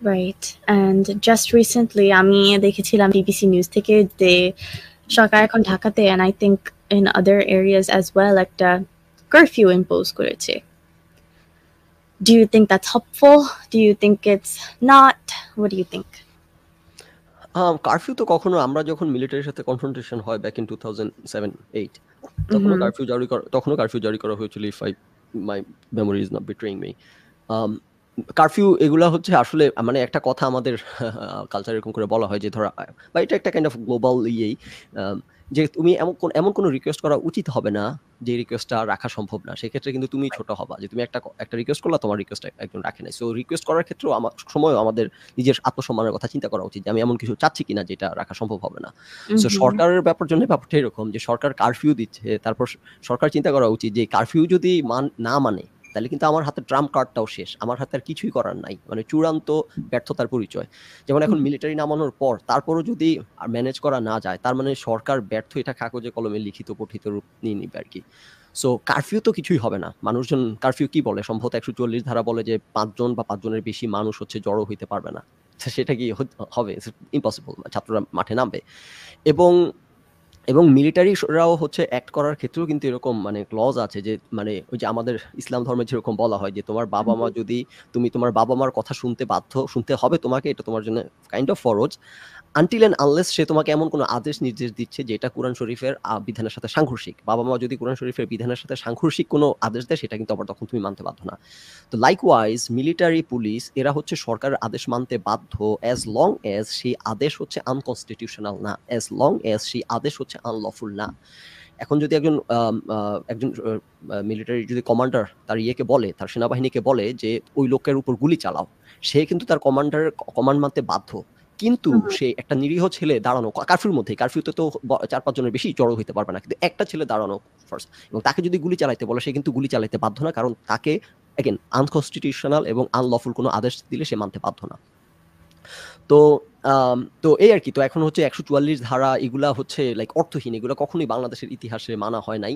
right and just recently আমি দেখেছিলাম বিবিসি নিউজ থেকে যে সরকার এখন ঢাকাতে and I think in other areas as well একটা কারফিউ ইম্পোজ করেছে Do you think that's helpful? Do you think it's not? What do you think? Curfew um, তো কখনো আমরা যখন মিলিটারির সাথে কনফ্রন্টেশন হয় back in two thousand seven eight তখনও কারফিউ mm-hmm. জারি করা তখনও কারফিউ জারি করা হয়েছিল if I my memory is not betraying me curfew এগুলা হচ্ছে আসলে মানে একটা কথা আমাদের কালচার এরকম করে বলা হয় যে ধরা বা এটা একটা কাইন্ড অফ গ্লোবাল ইয়েই যে তুমি এমন কোন এমন কোনো রিকোয়েস্ট করা উচিত হবে না যে রিকোয়েস্টটা রাখা সম্ভব না সেক্ষেত্রে কিন্তু তুমি ছোট হবা যে তুমি একটা একটা রিকোয়েস্ট করলা তোমার রিকোয়েস্ট একজন রাখে নাই সো রিকোয়েস্ট করার ক্ষেত্রেও আমার সময়ও আমাদের নিজের আত্মসম্মানের কথা চিন্তা করা উচিত যে আমি এমন কিছু চাচ্ছি কিনা যেটা রাখা সম্ভব হবে না সো সরকারের ব্যাপার জন্য ব্যাপারটা এরকম যে সরকার কারফিউ দিচ্ছে তারপর সরকার চিন্তা করা উচিত যে কারফিউ যদি মান না মানে তাহলে কিন্তু আমার হাতে ট্রাম্প কার্ডটাও শেষ আমার হাতে আর কিছুই করার নাই মানে চূড়ান্ত ব্যর্থতার পরিচয় যেমন এখন মিলিটারি নামানোর পর তারপরও যদি আর ম্যানেজ করা না যায় তার মানে সরকার ব্যর্থ এটা কাগজে কলমে লিখিত পঠিত রূপ নিয়ে নিবে আর কি সো কারফিউ তো কিছুই হবে না মানুষজন কারফিউ কি বলে সম্ভবত একশো চল্লিশ ধারা বলে যে পাঁচজন বা পাঁচজনের বেশি মানুষ হচ্ছে জড়ো হইতে পারবে না সেটা কি হবে ইম্পসিবল ছাত্ররা মাঠে নামবে এবং এবং মিলিটারিরাও হচ্ছে অ্যাক্ট করার ক্ষেত্রেও কিন্তু এরকম মানে ক্লজ আছে যে মানে ওই যে আমাদের ইসলাম ধর্মে যেরকম বলা হয় যে তোমার বাবা মা যদি তুমি তোমার বাবা মার কথা শুনতে বাধ্য শুনতে হবে তোমাকে এটা তোমার জন্য কাইন্ড অফ ফরজ আনটিল অ্যান্ড আনলেস সে তোমাকে এমন কোনো আদেশ নির্দেশ দিচ্ছে যেটা কোরআন শরীফের বিধানের সাথে সাংঘর্ষিক বাবা মা যদি কোরআন শরীফের বিধানের সাথে সাংঘর্ষিক কোনো আদেশ দেয় সেটা কিন্তু আবার তখন তুমি মানতে বাধ্য না তো লাইকওয়াইজ মিলিটারি পুলিশ এরা হচ্ছে সরকারের আদেশ মানতে বাধ্য অ্যাজ লং অ্যাজ সেই আদেশ হচ্ছে আনকনস্টিটিউশনাল না অ্যাজ লং অ্যাজ সেই আদেশ হচ্ছে আনলফুল না এখন যদি একজন একজন মিলিটারি যদি কমান্ডার তার ইয়েকে বলে তার সেনাবাহিনীকে বলে যে ওই লোকের উপর গুলি চালাও সে কিন্তু তার কমান্ডারের কমান্ড মানতে বাধ্য কিন্তু সে একটা নিরীহ ছেলে দাঁড়ানো কারফিউর মধ্যে কারফিউতে তো চার পাঁচজনের বেশি জড়ো হইতে পারবে না কিন্তু একটা ছেলে দাঁড়ানো ফার্স্ট এবং তাকে যদি গুলি চালাইতে বলে সে কিন্তু গুলি চালাইতে বাধ্য না কারণ তাকে এগেন আনকনস্টিটিউশনাল এবং আনলফুল কোনো আদেশ দিলে সে মানতে বাধ্য না তো তো এই আর কি তো এখন হচ্ছে একশো চুয়াল্লিশ ধারা এগুলা হচ্ছে লাইক অর্থহীন এগুলো কখনোই বাংলাদেশের ইতিহাসে মানা হয় নাই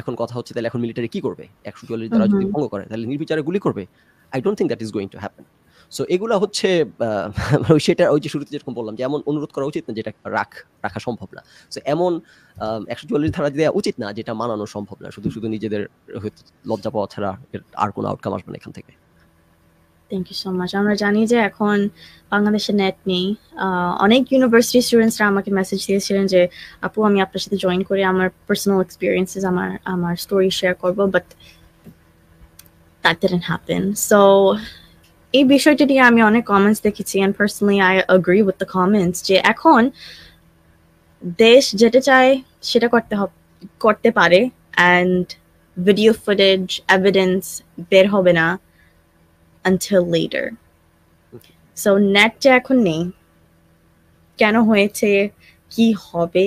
এখন কথা হচ্ছে তাহলে এখন মিলিটারি কি করবে একশো চুয়াল্লিশ ধারা যদি ভঙ্গ করে তাহলে নির্বিচারে গুলি করবে I don't think that is going to happen so এগুলো হচ্ছে সেটা ওই যে শুরুতে যেরকম বললাম যে এমন অনুরোধ করা উচিত না যেটা রাখ রাখা সম্ভব না সো এমন একশো চল্লিশ ধারা দেওয়া উচিত না যেটা মানানো সম্ভব না শুধু শুধু নিজেদের লজ্জা পাওয়া ছাড়া আর কোনো আউটকাম আসবে না এখান থেকে থ্যাংক ইউ সো মাচ আমরা জানি যে এখন বাংলাদেশে নেট নেই অনেক ইউনিভার্সিটি স্টুডেন্টসরা আমাকে মেসেজ দিয়েছিলেন যে আপু আমি আপনার সাথে জয়েন করে আমার পার্সোনাল এক্সপিরিয়েন্সেস আমার আমার স্টোরি শেয়ার করবো but that didn't happen so এই বিষয়টা নিয়ে আমি অনেক কমেন্টস দেখেছি and personally I agree with the comments যে এখন দেশ যেটা চায় সেটা করতে করতে পারে অ্যান্ড ভিডিও ফুটেজ এভিডেন্স বের হবে না আনটিল লেটার সো নেটটা এখন নেই কেন হয়েছে কি হবে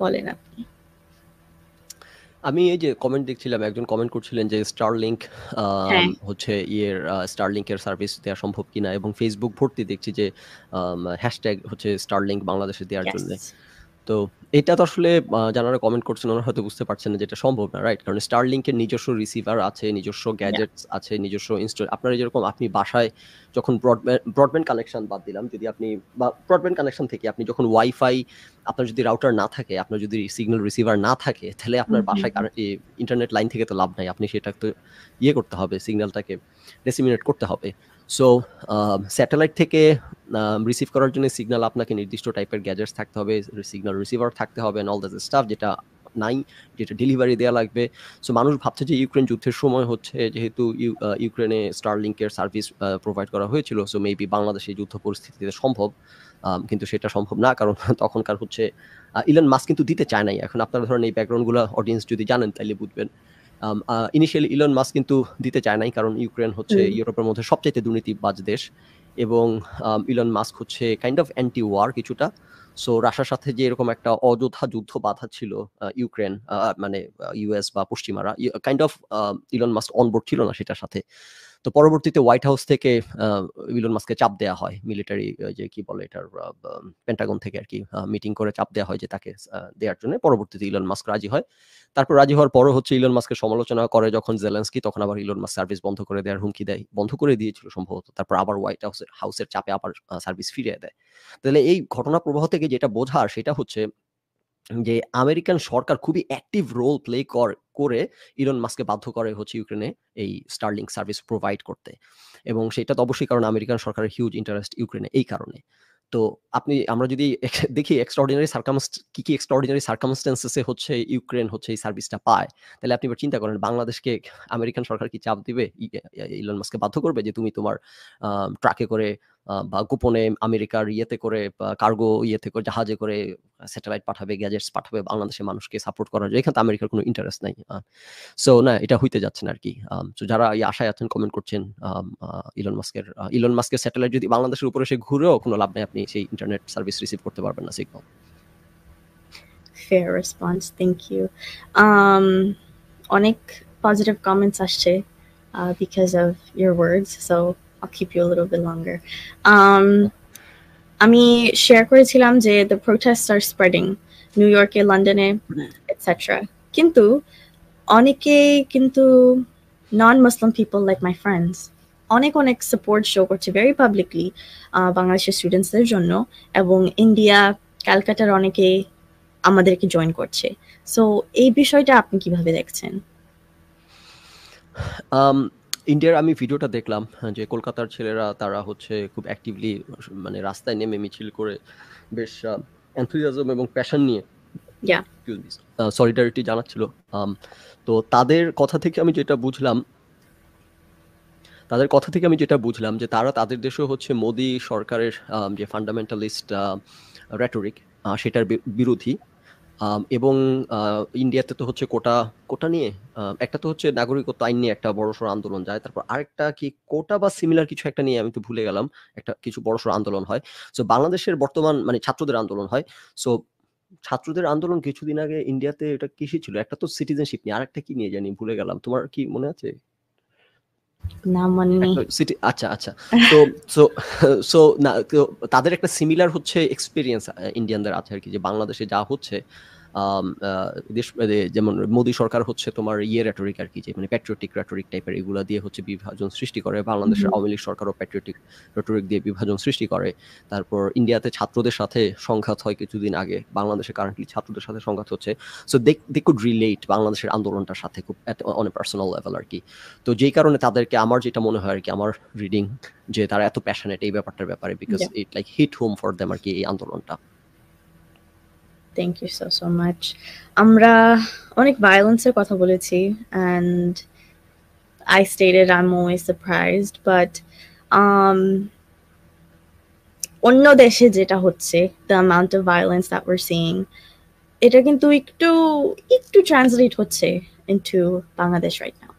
বলেন আপনি আমি এই যে কমেন্ট দেখছিলাম একজন কমেন্ট করছিলেন যে স্টারলিংক হ্যাঁ। হচ্ছে ইয়ের স্টারলিংকের সার্ভিস দেওয়া সম্ভব কিনা এবং ফেসবুক ভর্তি দেখছি যে হ্যাশট্যাগ হচ্ছে স্টারলিংক বাংলাদেশে দেওয়ার জন্য তো এটা তো আসলে যারা কমেন্ট করছেন ওনারা হয়তো বুঝতে পারছেন না যেটা সম্ভব না রাইট কারণ স্টারলিংকের নিজস্ব রিসিভার আছে নিজস্ব গ্যাজেটস আছে নিজস্ব ইনস্টল আপনার যেরকম আপনি বাসায় যখন ব্রডব্যান্ড ব্রডব্যান্ড কানেকশন বাদ দিলাম যদি আপনি বা ব্রডব্যান্ড কানেকশন থেকে আপনি যখন ওয়াইফাই আপনার যদি রাউটার না থাকে আপনার যদি সিগন্যাল রিসিভার না থাকে তাহলে আপনার বাসায় ইন্টারনেট লাইন থেকে তো লাভ নাই আপনি সেটা তো ইয়ে করতে হবে সিগন্যালটাকে ডেসিমিনেট করতে হবে সো স্যাটেলাইট থেকে রিসিভ করার জন্য সিগন্যাল আপনাকে নির্দিষ্ট টাইপের গ্যাজেটস থাকতে হবে সিগন্যাল রিসিভার থাকতে হবে অল দ্যাট স্টাফ যেটা নাই যেটা ডেলিভারি দেওয়া লাগবে সো মানুষ ভাবছে যে ইউক্রেন যুদ্ধের সময় হচ্ছে যেহেতু ইউক্রেনে স্টারলিংকের সার্ভিস প্রোভাইড করা হয়েছিল সো মেবি বাংলাদেশে যুদ্ধ পরিস্থিতিতে সম্ভব কিন্তু সেটা সম্ভব না কারণ তখনকার হচ্ছে ইলন মাস কিন্তু দিতে চায় নাই এখন আপনারা ধরেন এই ব্যাকগ্রাউন্ডগুলো অডিয়েন্স যদি জানেন তাহলে বুঝবেন ইনিশিয়ালি ইলন মাস কিন্তু দিতে চায় নাই কারণ ইউক্রেন হচ্ছে ইউরোপের মধ্যে সবচাইতে দুর্নীতিবাজ দেশ এবং ইলন মাস্ক হচ্ছে কাইন্ড অফ অ্যান্টি ওয়ার কিছুটা সো রাশার সাথে যে এরকম একটা অযথা যুদ্ধ বাধা ছিল ইউক্রেন মানে ইউএস বা পশ্চিমারা kind of Elon Musk onboard ছিল না সেটার সাথে তো পরবর্তীতে হোয়াইট হাউস থেকে ইলন মাস্ককে চাপ দেওয়া হয় মিলিটারি যে কি বলে এটার পেন্টাগন থেকে আর কি মিটিং করে চাপ দেওয়া হয় যে তাকে দেওয়ার জন্য পরবর্তীতে ইলন মাস্ক রাজি হয় তারপর রাজি হওয়ার পরও হচ্ছে ইলন মাস্কের সমালোচনা করে যখন জেলেন্সকি তখন আবার ইলন মাস্ক সার্ভিস বন্ধ করে দেওয়ার হুমকি দেয় বন্ধ করে দিয়েছিল সম্ভবত তারপর আবার হোয়াইট হাউসের হাউসের চাপে আবার সার্ভিস ফিরিয়ে দেয় তাহলে এই ঘটনা প্রবাহ থেকে যেটা বোঝার সেটা হচ্ছে যে আমেরিকান সরকার খুবই অ্যাক্টিভ রোল প্লে কর করে ইরন মাসকে বাধ্য করে হচ্ছে ইউক্রেনে এই স্টার্লিং সার্ভিস প্রোভাইড করতে এবং সেটা তো অবশ্যই কারণ আমেরিকান সরকারের হিউজ ইন্টারেস্ট ইউক্রেনে এই কারণে তো আপনি আমরা যদি দেখি এক্সট্রাঅর্ডিনারি সার্কামস কি কি এক্সট্রাঅর্ডিনারি সার্কামস্টেন্সেসে হচ্ছে ইউক্রেন হচ্ছে এই সার্ভিসটা পায় তাহলে আপনি এবার চিন্তা করেন বাংলাদেশকে আমেরিকান সরকার কি চাপ দিবে ইলন মাসকে বাধ্য করবে যে তুমি তোমার ট্রাকে করে বা গোপনে আমেরিকার ইয়েতে করে কার্গো ইয়েতে করে জাহাজে করে স্যাটেলাইট পাঠাবে গ্যাজেটস পাঠাবে বাংলাদেশের মানুষকে সাপোর্ট করার জন্য এখানে তো আমেরিকার কোনো ইন্টারেস্ট নাই সো না এটা হইতে যাচ্ছে না আর কি তো যারা এই আশায় আছেন কমেন্ট করছেন ইলন মাস্কের ইলন মাস্কের স্যাটেলাইট যদি বাংলাদেশের উপরে সে ঘুরেও কোনো লাভ নেই আপনি সেই ইন্টারনেট সার্ভিস রিসিভ করতে পারবেন না signal fair response thank you um অনেক পজিটিভ কমেন্টস আসছে because of your words so I'll keep you a little bit longer um, আমি শেয়ার করেছিলাম যে দ্য প্রোটেস্ট আর স্প্রেডিং নিউ ইয়র্কে লন্ডনে এটসেট্রা কিন্তু অনেকেই কিন্তু non Muslim people like my friends অনেক অনেক সাপোর্ট শো করছে ভেরি পাবলিকলি বাংলাদেশের স্টুডেন্টসদের জন্য এবং ইন্ডিয়া ক্যালকাটার অনেকেই আমাদেরকে জয়েন করছে সো এই বিষয়টা আপনি কিভাবে দেখছেন Um, ইন্ডিয়ার আমি ভিডিওটা দেখলাম হ্যাঁ, যে কলকাতার ছেলেরা তারা হচ্ছে খুব অ্যাক্টিভলি মানে রাস্তায় নেমে মিছিল করে বেশ এনথুজিয়াজম এবং প্যাশন নিয়ে সলিডারিটি জানাচ্ছিল তো তাদের কথা থেকে আমি যেটা বুঝলাম তাদের কথা থেকে আমি যেটা বুঝলাম যে তারা তাদের দেশেও হচ্ছে মোদি সরকারের যে ফান্ডামেন্টালিস্ট রেটোরিক সেটার বিরোধী এবং ইন্ডিয়াতে তো হচ্ছে কোটা কোটা নিয়ে একটা তো হচ্ছে নাগরিকত্ব আইন নিয়ে একটা বড়সড় আন্দোলন যায় তারপর আরেকটা কি কোটা বা সিমিলার কিছু একটা নিয়ে আমি তো ভুলে গেলাম একটা কিছু বড়সড় আন্দোলন হয় সো বাংলাদেশের বর্তমান মানে ছাত্রদের আন্দোলন হয় সো ছাত্রদের আন্দোলন কিছুদিন আগে ইন্ডিয়াতে এটা কিসে ছিল একটা তো সিটিজেনশিপ নিয়ে আরেকটা কি নিয়ে জানি ভুলে গেলাম তোমার কি মনে আছে সিটি মানে আচ্ছা আচ্ছা তো সো সো না তাদের একটা সিমিলার হচ্ছে এক্সপিরিয়েন্স ইন্ডিয়ানদের আছে আর কি যে বাংলাদেশে যা হচ্ছে দেশ যেমন মোদী সরকার হচ্ছে তোমার ইয়ে রেটরিক আর কি যে মানে প্যাট্রিয়টিক রেটরিক টাইপের এগুলো দিয়ে হচ্ছে বিভাজন সৃষ্টি করে বাংলাদেশের আওয়ামী লীগ সরকারও প্যাট্রিয়টিক রেটরিক দিয়ে বিভাজন সৃষ্টি করে তারপর ইন্ডিয়াতে ছাত্রদের সাথে সংঘাত হয় কিছুদিন আগে বাংলাদেশে কারেন্টলি ছাত্রদের সাথে সংঘাত হচ্ছে so they they could relate বাংলাদেশের আন্দোলনটার সাথে খুব অনেক পার্সোনাল লেভেল আর কি তো যেই কারণে তাদেরকে আমার যেটা মনে হয় আর কি আমার রিডিং যে তারা এত প্যাশনেট এই ব্যাপারটার ব্যাপারে because it like hit home for them আর কি এই আন্দোলনটা Thank you so so much. Amra অনেক violence কথা বলেছি and I stated I'm always surprised, but um অন্য দেশে যেটা the amount of violence that we're seeing এটা to একটু to translate হচ্ছে into Bangladesh right now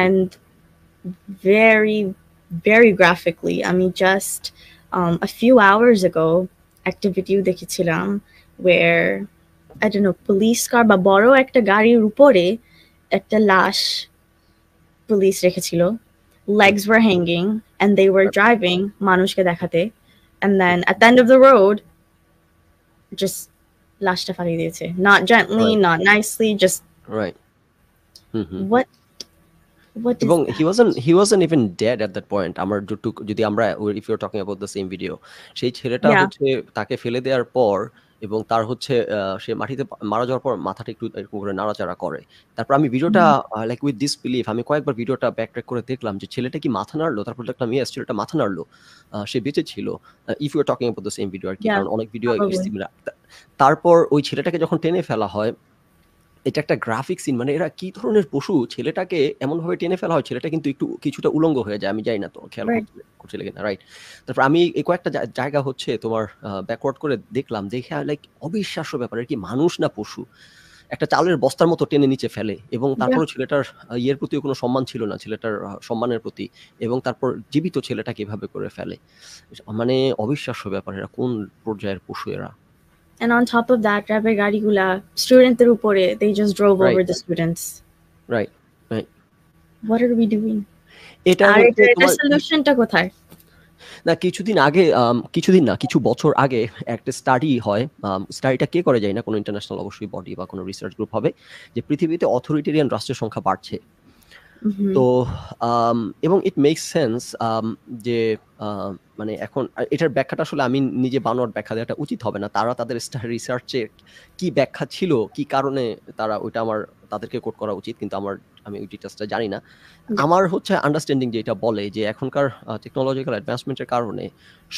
and very very graphically I mean just um, a few hours ago একটা video দেখেছিলাম where I don't know police car বা বড় একটা গাড়ির উপরে একটা লাশ police legs were hanging and they were driving মানুষকে দেখাতে and then at the end of the road just লাশটা ফালিয়ে দিয়েছে not gently right. not nicely just right mm-hmm. what এবং he wasn't he wasn't even dead at that point আমার যদি আমরা if you are talking about the same video সেই ছেলেটা হচ্ছে তাকে ফেলে দেওয়ার পর এবং তার হচ্ছে সে মাটিতে মারা যাওয়ার পর মাথাটা একটু এরকম করে নাড়াচাড়া করে তারপর আমি ভিডিওটা লাইক উইথ দিস বিলিভ আমি কয়েকবার ভিডিওটা ব্যাক ট্র্যাক করে দেখলাম যে ছেলেটা কি মাথা নাড়লো তারপর দেখলাম ইয়েস ছেলেটা মাথা নাড়লো সে বেঁচে ছিল if you are talking about the same video আর কি কারণ অনেক ভিডিও তারপর ওই ছেলেটাকে যখন টেনে ফেলা হয় এটা একটা গ্রাফিক সিন মানে এরা কি ধরনের পশু ছেলেটাকে এমনভাবে টেনে ফেলা হয় ছেলেটা কিন্তু একটু কিছুটা উলঙ্গ হয়ে যায় আমি যাই না তো খেয়াল করছিলে কিনা রাইট তারপর আমি এই কয়েকটা জায়গা হচ্ছে তোমার ব্যাকওয়ার্ড করে দেখলাম দেখে লাইক হ্যাঁ, অবিশ্বাস্য ব্যাপার কি মানুষ না পশু একটা চালের বস্তার মতো টেনে নিচে ফেলে এবং তারপর ছেলেটার ইয়ের প্রতিও কোনো সম্মান ছিল না ছেলেটার সম্মানের প্রতি এবং তারপর জীবিত ছেলেটাকে এভাবে করে ফেলে মানে অবিশ্বাস্য ব্যাপার এরা কোন পর্যায়ের পশু এরা And on top of that, Rabbi Garigula, student Tirupore, they just drove right. over the students. Right, right. What are we doing? এটা সলিউশনটা কোথায় না কিছুদিন আগে কিছুদিন না কিছু বছর আগে একটা স্টাডি হয় স্টাডিটা কে করে যায় না কোনো ইন্টারন্যাশনাল অবশ্যই বডি বা কোনো রিসার্চ গ্রুপ হবে যে পৃথিবীতে অথরিটেরিয়ান রাষ্ট্রের সংখ্যা বাড়ছে Mm-hmm. তো um, এবং ইট মেক সেন্স যে uh, মানে এখন এটার ব্যাখ্যাটা আসলে আমি নিজে বানোয়ার ব্যাখ্যা দেওয়াটা উচিত হবে না তারা তাদের রিসার্চে রিসার্চের কি ব্যাখ্যা ছিল কি কারণে তারা ওইটা আমার তাদেরকে কোট করা উচিত কিন্তু আমার আমি ওই ডিটেলসটা জানি না আমার হচ্ছে আন্ডারস্ট্যান্ডিং যে এটা বলে যে এখনকার টেকনোলজিক্যাল অ্যাডভান্সমেন্টের কারণে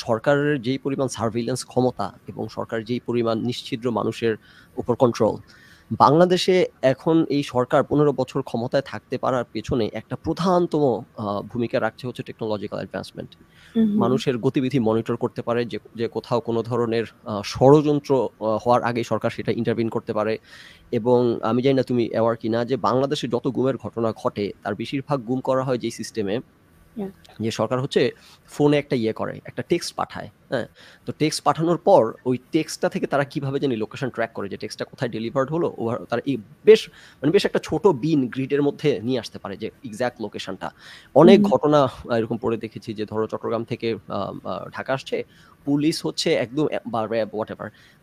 সরকারের যেই পরিমাণ সার্ভিলেন্স ক্ষমতা এবং সরকার যেই পরিমাণ নিশ্চিদ্র মানুষের উপর কন্ট্রোল বাংলাদেশে এখন এই সরকার পনেরো বছর ক্ষমতায় থাকতে পারার পেছনে একটা প্রধানতম ভূমিকা রাখছে হচ্ছে টেকনোলজিক্যাল অ্যাডভান্সমেন্ট মানুষের গতিবিধি মনিটর করতে পারে যে যে কোথাও কোনো ধরনের ষড়যন্ত্র হওয়ার আগে সরকার সেটা ইন্টারভিন করতে পারে এবং আমি জানি না তুমি অ্যাওয়ার কিনা যে বাংলাদেশে যত গুমের ঘটনা ঘটে তার বেশিরভাগ গুম করা হয় যেই সিস্টেমে যে সরকার হচ্ছে ফোনে একটা ইয়ে করে একটা টেক্সট পাঠায় হ্যাঁ তো টেক্সট পাঠানোর পর ওই টেক্সটটা থেকে তারা কিভাবে জানি লোকেশন ট্র্যাক করে যে টেক্সটটা কোথায় ডেলিভার্ড হলো ওভার তারা এই বেশ মানে বেশ একটা ছোট বিন গ্রিডের মধ্যে নিয়ে আসতে পারে যে এক্স্যাক্ট লোকেশনটা অনেক ঘটনা এরকম পড়ে দেখেছি যে ধরো চট্টগ্রাম থেকে ঢাকা আসছে পুলিশ হচ্ছে একদম বা র্যাব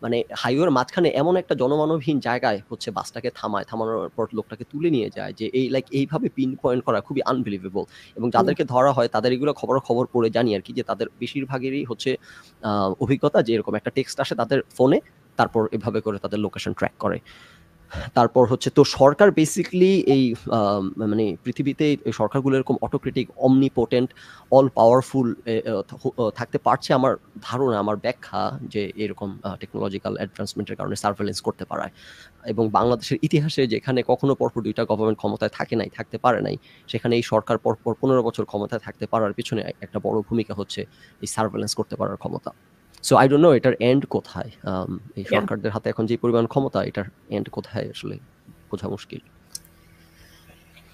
মানে হাইওয়ের মাঝখানে এমন একটা জনমানবহীন জায়গায় হচ্ছে বাসটাকে থামায় থামানোর পর লোকটাকে তুলে নিয়ে যায় যে এই লাইক এইভাবে পিন পয়েন্ট করা খুবই আনবিলিভেবল এবং যাদেরকে ধরা হয় তাদের এগুলো খবর খবর পড়ে জানি আর কি যে তাদের বেশিরভাগেরই হচ্ছে অভিজ্ঞতা যে এরকম একটা টেক্সট আসে তাদের ফোনে তারপর এভাবে করে তাদের লোকেশন ট্র্যাক করে তারপর হচ্ছে তো সরকার বেসিকলি এই মানে পৃথিবীতে সরকারগুলো এরকম অটোক্রেটিক অমনিপোটেন্ট অল পাওয়ারফুল থাকতে পারছে আমার ধারণা আমার ব্যাখ্যা যে এরকম টেকনোলজিক্যাল অ্যাডভান্সমেন্টের কারণে সার্ভেলেন্স করতে পারায় এবং বাংলাদেশের ইতিহাসে যেখানে কখনো পরপর দুইটা গভর্নমেন্ট ক্ষমতায় থাকে নাই থাকতে পারে নাই সেখানে এই সরকার পরপর পনেরো বছর ক্ষমতায় থাকতে পারার পিছনে একটা বড় ভূমিকা হচ্ছে এই সার্ভেলেন্স করতে পারার ক্ষমতা সো আই ডোন্ট নো এটার এন্ড কোথায় um, এই সরকারদের হাতে এখন যে পরিমাণ ক্ষমতা এটার এন্ড কোথায় আসলে বোঝা মুশকিল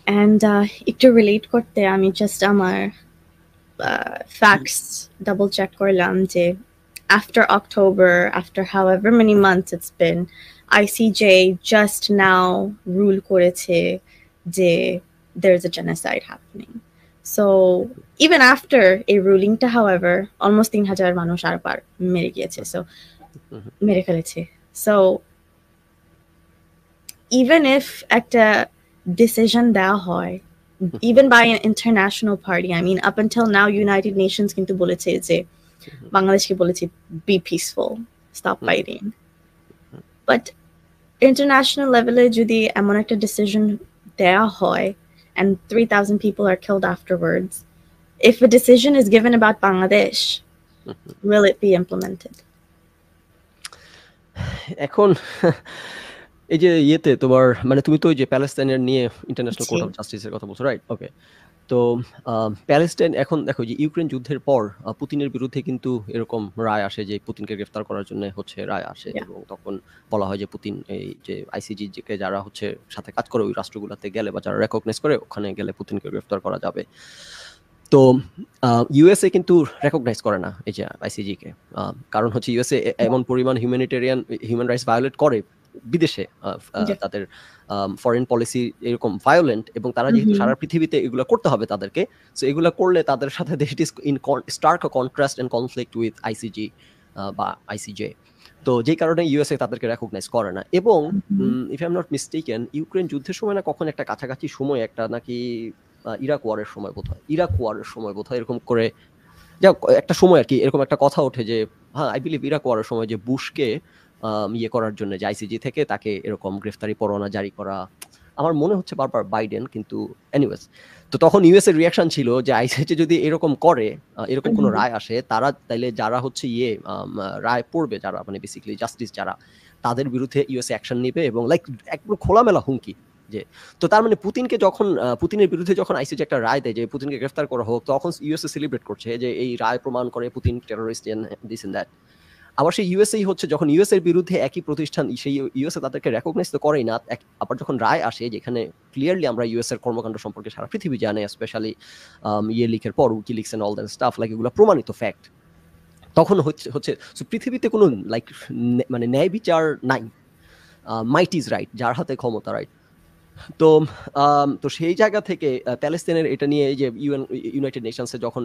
অ্যান্ড uh, একটু রিলেট করতে আমি জাস্ট আমার ফ্যাক্টস ডাবল চেক করলাম যে after October, after however many months it's been, ICJ just now rule করেছে যে there's a genocide happening. So even after a ruling to however, almost thing had a sharpar medicate. So medicality. So even if acta decision da hoy, even by an international party, I mean up until now United Nations can to bullet say Bangladesh be peaceful, stop fighting. But international level, যদি এমন একটা decision দেওয়া হয় and 3,000 people are killed afterwards. If a decision is given about Bangladesh, mm-hmm. will it be implemented? এখন এই যে ইয়েতে তোমার মানে তুমি তো যে প্যালেস্তাইনের নিয়ে ইন্টারন্যাশনাল কোর্ট অফ জাস্টিসের কথা বলছো রাইট ওকে তো প্যালেস্টাইন এখন দেখো যে ইউক্রেন যুদ্ধের পর পুতিনের বিরুদ্ধে কিন্তু এরকম রায় আসে যে পুতিনকে গ্রেফতার করার জন্য হচ্ছে রায় আসে এবং তখন বলা হয় যে পুতিন এই যে আইসিজি কে যারা হচ্ছে সাথে কাজ করে ওই রাষ্ট্রগুলোতে গেলে বা যারা রেকগনাইজ করে ওখানে গেলে পুতিনকে গ্রেফতার করা যাবে তো ইউএসএ কিন্তু রেকগনাইজ করে না এই যে আইসিজিকে কারণ হচ্ছে ইউএসএ এমন পরিমাণ হিউম্যানিটেরিয়ান হিউম্যান রাইটস ভায়োলেট করে বিদেশে তাদের ফরেন পলিসি এরকম ভায়োলেন্ট এবং তারা যেহেতু সারা পৃথিবীতে এগুলো করতে হবে তাদেরকে সো এগুলো করলে তাদের সাথে দেশটি in stark contrast and conflict with ICG বা আইসিজে তো যে কারণে ইউএসএ তাদেরকে রেকগনাইজ করে না এবং if I am not mistaken Ukraine যুদ্ধের সময় না কখন একটা কাছাকাছি সময় একটা নাকি ইরাক ওয়ারের সময় বোধ হয় ইরাক ওয়ারের সময় বোধ হয় এরকম করে যা একটা সময় আর কি এরকম একটা কথা ওঠে যে হ্যাঁ আই বিলিভ ইরাক ওয়ারের সময় যে বুশকে ইয়ে করার জন্য যে আইসিজি থেকে তাকে এরকম গ্রেফতারি পরোয়ানা জারি করা আমার মনে হচ্ছে বারবার বাইডেন কিন্তু এনিওয়েজ তো তখন ইউএস এর রিয়াকশন ছিল যে আইসিজি যদি এরকম করে এরকম কোনো রায় আসে তারা তাইলে যারা হচ্ছে ইয়ে রায় পড়বে যারা মানে বেসিক্যালি জাস্টিস যারা তাদের বিরুদ্ধে ইউএস অ্যাকশন নেবে এবং লাইক একদম খোলামেলা হুমকি যে তো তার মানে পুতিনকে যখন পুতিনের বিরুদ্ধে যখন আইসিজি একটা রায় দেয় যে পুতিনকে গ্রেফতার করা হোক তখন ইউএসএ সেলিব্রেট করছে যে এই রায় প্রমাণ করে Putin terrorist this in that আবার সেই ইউএসএ হচ্ছে যখন এর বিরুদ্ধে একই প্রতিষ্ঠান সেই ইউএসএ তাদেরকে রেকগনাইজ তো করেই না আবার যখন রায় আসে যেখানে ক্লিয়ারলি আমরা এর কর্মকাণ্ড সম্পর্কে সারা পৃথিবী জানে স্পেশালি um, ইয়ে লিখের পর WikiLeaks all than stuff like এগুলো প্রমাণিত ফ্যাক্ট তখন হচ্ছে হচ্ছে সো পৃথিবীতে কোনো লাইক মানে ন্যায় বিচার নাই মাইট ইজ রাইট যার হাতে ক্ষমতা রাইট তো তো সেই জায়গা থেকে প্যালেস্তিনের এটা নিয়ে যে ইউএন ইউনাইটেড নেশনসে যখন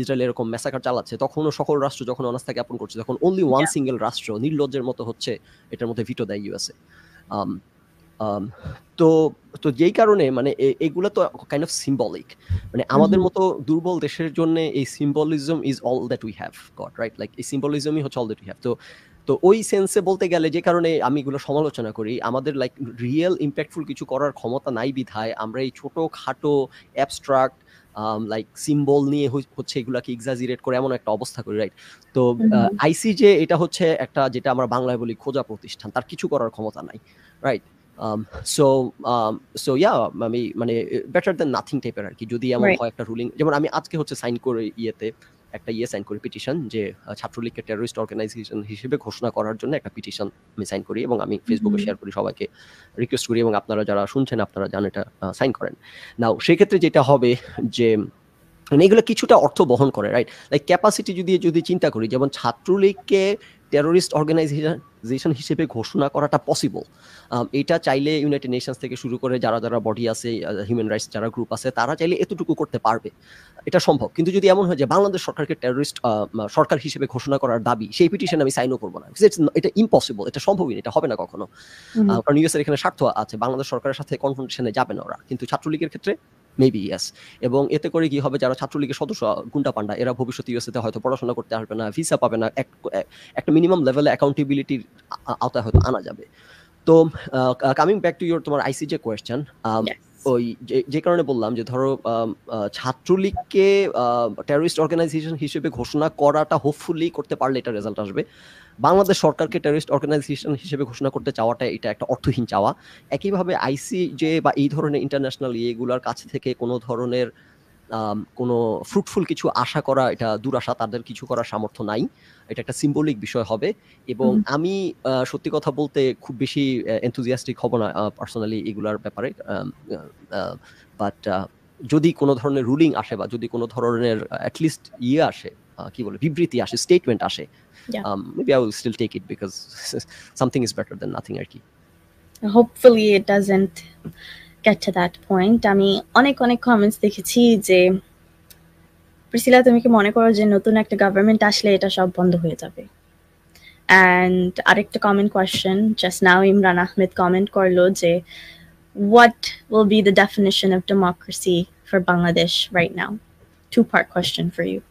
ইসরায়েল এরকম মেসাকার চালাচ্ছে তখনও সকল রাষ্ট্র যখন অনাস্থা জ্ঞাপন করছে তখন অনলি ওয়ান সিঙ্গেল রাষ্ট্র নির্লজ্জের মতো হচ্ছে এটার মধ্যে ভিটো দেয় ইউএসএ তো তো যেই কারণে মানে এগুলো তো কাইন্ড অফ সিম্বলিক মানে আমাদের মতো দুর্বল দেশের জন্য এই symbolism is all that we have got right like এই সিম্বলিজমই হচ্ছে অল দ্যাট উই হ্যাভ তো তো ওই সেন্সে বলতে গেলে যে কারণে আমি এগুলো সমালোচনা করি আমাদের লাইক রিয়েল ইম্প্যাক্টফুল কিছু করার ক্ষমতা নাই বিধায় আমরা এই ছোটো খাটো অ্যাবস্ট্রাক্ট লাইক সিম্বল নিয়ে হচ্ছে এগুলাকে এক্সাজিরেট করে এমন একটা অবস্থা করি রাইট তো আইসি যে এটা হচ্ছে একটা যেটা আমরা বাংলায় বলি খোঁজা প্রতিষ্ঠান তার কিছু করার ক্ষমতা নাই রাইট সো সো ইয়া আমি মানে বেটার দেন নাথিং টাইপের আর কি যদি এমন হয় একটা রুলিং যেমন আমি আজকে হচ্ছে সাইন করে ইয়েতে একটা ইয়ে সাইন করি পিটিশন যে ছাত্রলীগকে টেরোরিস্ট অর্গানাইজেশন হিসেবে ঘোষণা করার জন্য একটা পিটিশন আমি সাইন করি এবং আমি ফেসবুকে শেয়ার করি সবাইকে রিকোয়েস্ট করি এবং আপনারা যারা শুনছেন আপনারা যান এটা সাইন করেন নাও সেক্ষেত্রে যেটা হবে যে মানে এগুলো কিছুটা অর্থ বহন করে রাইট লাইক ক্যাপাসিটি যদি যদি চিন্তা করি যেমন ছাত্রলীগকে টেরোরিস্ট অর্গানাইজেশন অর্গানাইজেশন হিসেবে ঘোষণা করাটা পসিবল এটা চাইলে ইউনাইটেড নেশনস থেকে শুরু করে যারা যারা বডি আছে হিউম্যান রাইটস যারা গ্রুপ আছে তারা চাইলে এতটুকু করতে পারবে এটা সম্ভব কিন্তু যদি এমন হয় যে বাংলাদেশ সরকারকে টেরোরিস্ট সরকার হিসেবে ঘোষণা করার দাবি সেই পিটিশন আমি সাইনও করবো না এটা ইম্পসিবল এটা সম্ভবই না এটা হবে না কখনো কারণ ইউএসএর এখানে স্বার্থ আছে বাংলাদেশ সরকারের সাথে কনফ্রন্টেশনে যাবে না ওরা কিন্তু ছাত্রলীগের ক্ষেত্রে মেবি ইয়াস এবং এতে করে কি হবে যারা ছাত্রলীগের সদস্য গুন্ডা পান্ডা এরা ভবিষ্যতে ইউএসএতে হয়তো পড়াশোনা করতে আসবে না ভিসা পাবে না একটা মিনিমাম লেভেলে অ্যাকাউন্টেবিলিটির আওতায় হয়তো আনা যাবে তো কামিং ব্যাক টু ইউর তোমার আইসিজে কোয়েশ্চেন ওই যে কারণে বললাম যে ধরো ছাত্রলীগকে টেরোরিস্ট অর্গানাইজেশন হিসেবে ঘোষণা করাটা হোপফুলি করতে পারলে এটা রেজাল্ট আসবে বাংলাদেশ সরকারকে টেরিস্ট অর্গানাইজেশন হিসেবে ঘোষণা করতে চাওয়াটা এটা একটা অর্থহীন চাওয়া একইভাবে আইসিজে বা এই ধরনের ইন্টারন্যাশনাল ইয়েগুলোর কাছ থেকে কোনো ধরনের কোনো ফ্রুটফুল কিছু আশা করা এটা দুরাশা তাদের কিছু করার সামর্থ্য নাই এটা একটা সিম্বলিক বিষয় হবে এবং আমি সত্যি কথা বলতে খুব বেশি এনথুজিয়াস্টিক হব না পার্সোনালি এগুলার ব্যাপারে বাট যদি কোনো ধরনের রুলিং আসে বা যদি কোনো ধরনের অ্যাটলিস্ট ইয়ে আসে কি বলে বিবৃতি আসে স্টেটমেন্ট আসে yeah. Um, maybe I will still take it because something is better than nothing, Arki. Hopefully, it doesn't get to that point. I mean, on a comments, they could see the Priscilla to make a monocore, the Notun act government dash later shop on the way. And I like comment question just now, Imran Ahmed comment, Korlo, what will be the definition of democracy for Bangladesh right now? Two part question for you.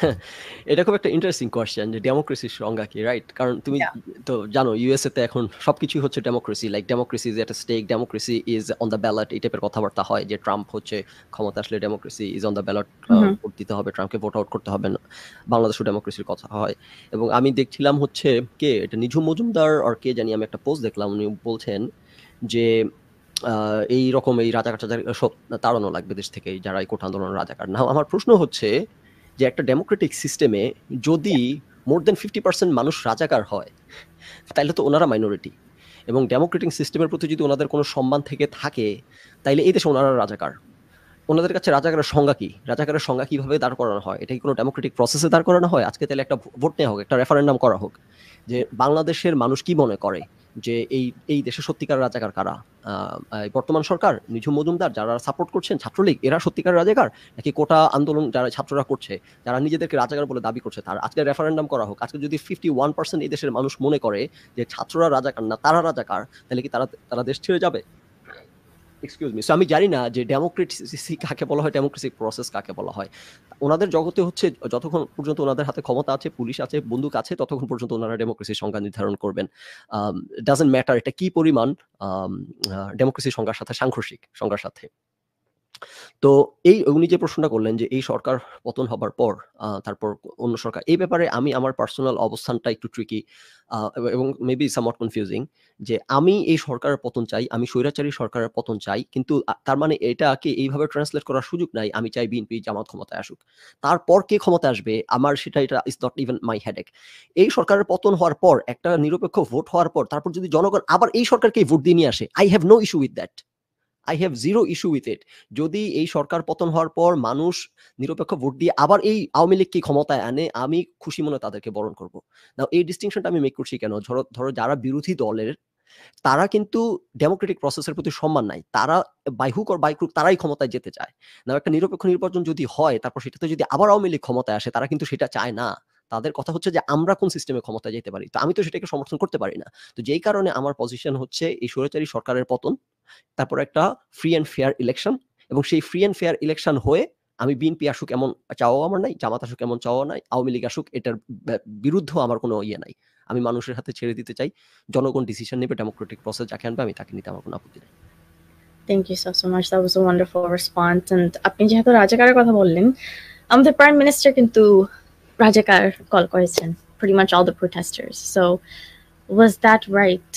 এটা খুব একটা interesting question যে ডেমোক্রেসির সংজ্ঞা কি right কারণ তুমি তো জানো ইউএসএ তে এখন সবকিছুই হচ্ছে democracy like democracy is at stake democracy is on the ballot এই টাইপের কথাবার্তা হয় যে ট্রাম্প হচ্ছে ক্ষমতা আসলে democracy is on the ballot vote দিতে হবে ট্রাম্পকে ভোট আউট করতে হবে না বাংলাদেশও ডেমোক্রেসির কথা হয় এবং আমি দেখছিলাম হচ্ছে কে এটা নিঝু মজুমদার আর কে জানি আমি একটা পোস্ট দেখলাম উনি বলছেন যে এই রকম এই রাজাকার সব তাড়ানো লাগবে দেশ থেকে যারা এই কোটা আন্দোলন রাজাকার না আমার প্রশ্ন হচ্ছে যে একটা ডেমোক্রেটিক সিস্টেমে যদি মোর দেন ফিফটি পার্সেন্ট মানুষ রাজাকার হয় তাহলে তো ওনারা মাইনরিটি এবং ডেমোক্রেটিক সিস্টেমের প্রতি যদি ওনাদের কোনো সম্মান থেকে থাকে তাইলে এই দেশে ওনারা রাজাকার ওনাদের কাছে রাজাকারের সংজ্ঞা কী রাজাকারের সংজ্ঞা কীভাবে দাঁড় করানো হয় এটা কি কোনো ডেমোক্রেটিক প্রসেসে দাঁড় করানো হয় আজকে তাহলে একটা ভোট নেওয়া হোক একটা রেফারেন্ডাম করা হোক যে বাংলাদেশের মানুষ কি মনে করে যে এই এই দেশে সত্যিকার রাজাকার কারা বর্তমান সরকার নিঝুম মজুমদার যারা সাপোর্ট করছেন ছাত্রলীগ এরা সত্যিকার রাজাকার নাকি কোটা আন্দোলন যারা ছাত্ররা করছে যারা নিজেদেরকে রাজাকার বলে দাবি করছে তার আজকে রেফারেন্ডাম করা হোক আজকে যদি ফিফটি ওয়ান পার্সেন্ট এই দেশের মানুষ মনে করে যে ছাত্ররা রাজাকার না তারা রাজাকার তাহলে কি তারা তারা দেশ ছেড়ে যাবে এক্সকিউজ মি সো আমি জানি না যে ডেমোক্রেসি কাকে বলা হয় ডেমোক্রেসি প্রসেস কাকে বলা হয় ওনাদের জগতে হচ্ছে যতক্ষণ পর্যন্ত ওনাদের হাতে ক্ষমতা আছে পুলিশ আছে বন্দুক আছে ততক্ষণ পর্যন্ত ওনারা ডেমোক্রেসির সংজ্ঞা নির্ধারণ করবেন ডাজেন্ট ম্যাটার এটা কি পরিমাণ ডেমোক্রেসির সংজ্ঞার সাথে সাংঘর্ষিক সংজ্ঞার সাথে তো এই উনি যে প্রশ্নটা করলেন যে এই সরকার পতন হবার পর তারপর অন্য সরকার এই ব্যাপারে আমি আমার পার্সোনাল অবস্থানটা একটু ট্রিকি এবং মেবি সামট কনফিউজিং যে আমি এই সরকারের পতন চাই আমি স্বৈরাচারী সরকারের পতন চাই কিন্তু তার মানে এটাকে এইভাবে ট্রান্সলেট করার সুযোগ নাই আমি চাই বিএনপি জামাত ক্ষমতায় আসুক তারপর কে ক্ষমতা আসবে আমার সেটা এটা is not even my headache এই সরকারের পতন হওয়ার পর একটা নিরপেক্ষ ভোট হওয়ার পর তারপর যদি জনগণ আবার এই সরকারকেই ভোট দিয়ে নিয়ে আসে I have no issue with that I have zero issue with it যদি এই সরকার পতন হওয়ার পর মানুষ নিরপেক্ষ ভোট দিয়ে আবার এই আওয়ামী লীগকে ক্ষমতায় আনে আমি খুশি মনে তাদেরকে বরণ করব না এই ডিস্টিংশনটা আমি মেক করছি কেন ধরো ধরো যারা বিরোধী দলের তারা কিন্তু ডেমোক্রেটিক প্রসেসের প্রতি সম্মান নাই তারা বাইহুক আর বাইক্রুক তারাই ক্ষমতায় যেতে চায় না একটা নিরপেক্ষ নির্বাচন যদি হয় তারপর সেটাতে যদি আবার আওয়ামী লীগ ক্ষমতায় আসে তারা কিন্তু সেটা চায় না তাদের কথা হচ্ছে যে আমরা কোন সিস্টেমে ক্ষমতা যেতে পারি তো আমি তো সেটাকে সমর্থন করতে পারি না তো যেই কারণে আমার পজিশন হচ্ছে এই স্বৈরাচারী সরকারের পতন তারপর একটা ফ্রি অ্যান্ড ফেয়ার ইলেকশন এবং সেই ফ্রি অ্যান্ড ফেয়ার ইলেকশন হয়ে আমি বিএনপি আসুক এমন চাওয়া আমার নাই জামাত আসুক এমন চাওয়া নাই আওয়ামী লীগ আসুক এটার বিরুদ্ধেও আমার কোনো ইয়ে নাই আমি মানুষের হাতে ছেড়ে দিতে চাই জনগণ ডিসিশন নেবে ডেমোক্রেটিক প্রসেস যাকে আনবে আমি তাকে নিতে আমার কোনো আপত্তি নেই thank you so much that was a wonderful response and আপনি যেহেতু রাজাকারের কথা বললেন আমাদের প্রাইম মিনিস্টার কিন্তু রাজাকার কল করেছেন pretty much all the protesters so was that right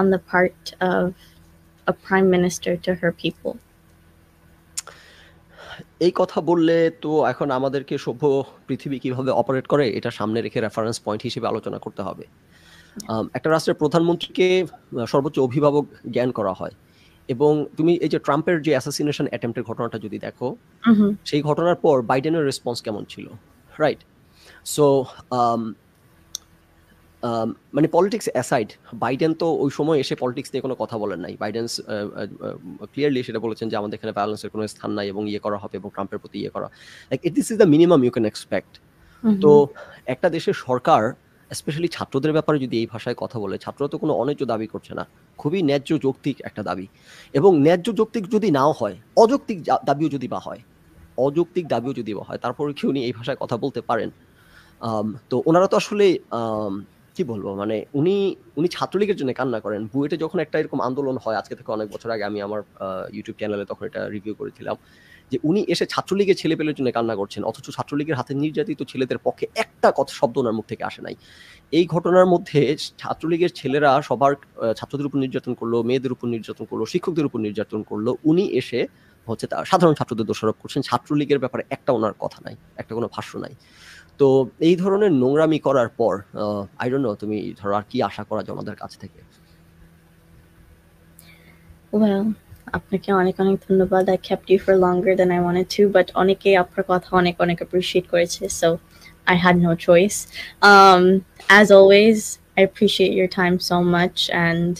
on the part of a prime minister to her people. এই কথা বললে তো এখন আমাদেরকে সভ্য পৃথিবী কিভাবে অপারেট করে এটা সামনে রেখে রেফারেন্স পয়েন্ট হিসেবে আলোচনা করতে হবে একটা রাষ্ট্রের প্রধানমন্ত্রীকে সর্বোচ্চ অভিভাবক জ্ঞান করা হয় এবং তুমি এই যে ট্রাম্পের যে অ্যাসাসিনেশন অ্যাটেম্পের ঘটনাটা যদি দেখো সেই ঘটনার পর বাইডেনের রেসপন্স কেমন ছিল রাইট সো মানে পলিটিক্স অ্যাসাইড বাইডেন তো ওই সময় এসে পলিটিক্স নিয়ে কোনো কথা বলেন নাই বাইডেন ক্লিয়ারলি সেটা বলেছেন যে আমাদের এখানে ব্যালেন্সের কোনো স্থান নাই এবং ইয়ে করা হবে এবং ট্রাম্পের প্রতি ইয়ে করা like it this is the minimum you can expect তো একটা দেশের সরকার স্পেশালি ছাত্রদের ব্যাপারে যদি এই ভাষায় কথা বলে ছাত্ররা তো কোনো অন্যায্য দাবি করছে না খুবই ন্যায্য যৌক্তিক একটা দাবি এবং ন্যায্য যৌক্তিক যদি নাও হয় অযৌক্তিক দাবিও যদি বা হয় অযৌক্তিক দাবিও যদি বা হয় তারপরে কি উনি এই ভাষায় কথা বলতে পারেন তো ওনারা তো আসলে কি বলবো মানে উনি উনি ছাত্রলীগের জন্য কান্না করেন বুয়েটে যখন একটা এরকম আন্দোলন হয় আজকে থেকে অনেক বছর আগে আমি আমার ইউটিউব চ্যানেলে তখন এটা রিভিউ করেছিলাম যে উনি এসে ছাত্রলীগের ছেলেপেলের জন্য কান্না করছেন অথচ ছাত্রলীগের হাতে নির্যাতিত ছেলেদের পক্ষে একটা কথা শব্দ ওনার মুখ থেকে আসে নাই এই ঘটনার মধ্যে ছাত্রলীগের ছেলেরা সবার ছাত্রদের উপর নির্যাতন করলো মেয়েদের উপর নির্যাতন করলো শিক্ষকদের উপর নির্যাতন করলো উনি এসে হচ্ছে তার সাধারণ ছাত্রদের দোষারোপ করছেন ছাত্রলীগের ব্যাপারে একটা ওনার কথা নাই একটা কোনো ভাষ্য নাই তো এই ধরনের নোংরামি করার পর আই ডোন্ট নো তুমি ধরো আর কি আশা করা জনদের কাছ থেকে ওয়েল আপনাকে অনেক অনেক ধন্যবাদ I kept you for longer than i wanted to but অনেকে আপনার কথা অনেক অনেক appreciate করেছে so I had no choice um as always i appreciate your time so much and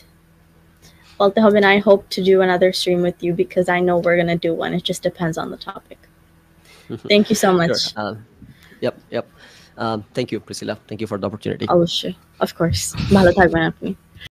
বলতে হবে না i hope to do another stream with you because i know we're going to do one it just depends on the topic thank you so much yep, yep. Um, thank you, Priscilla. Thank you for the opportunity. Oh, of course, course ভালো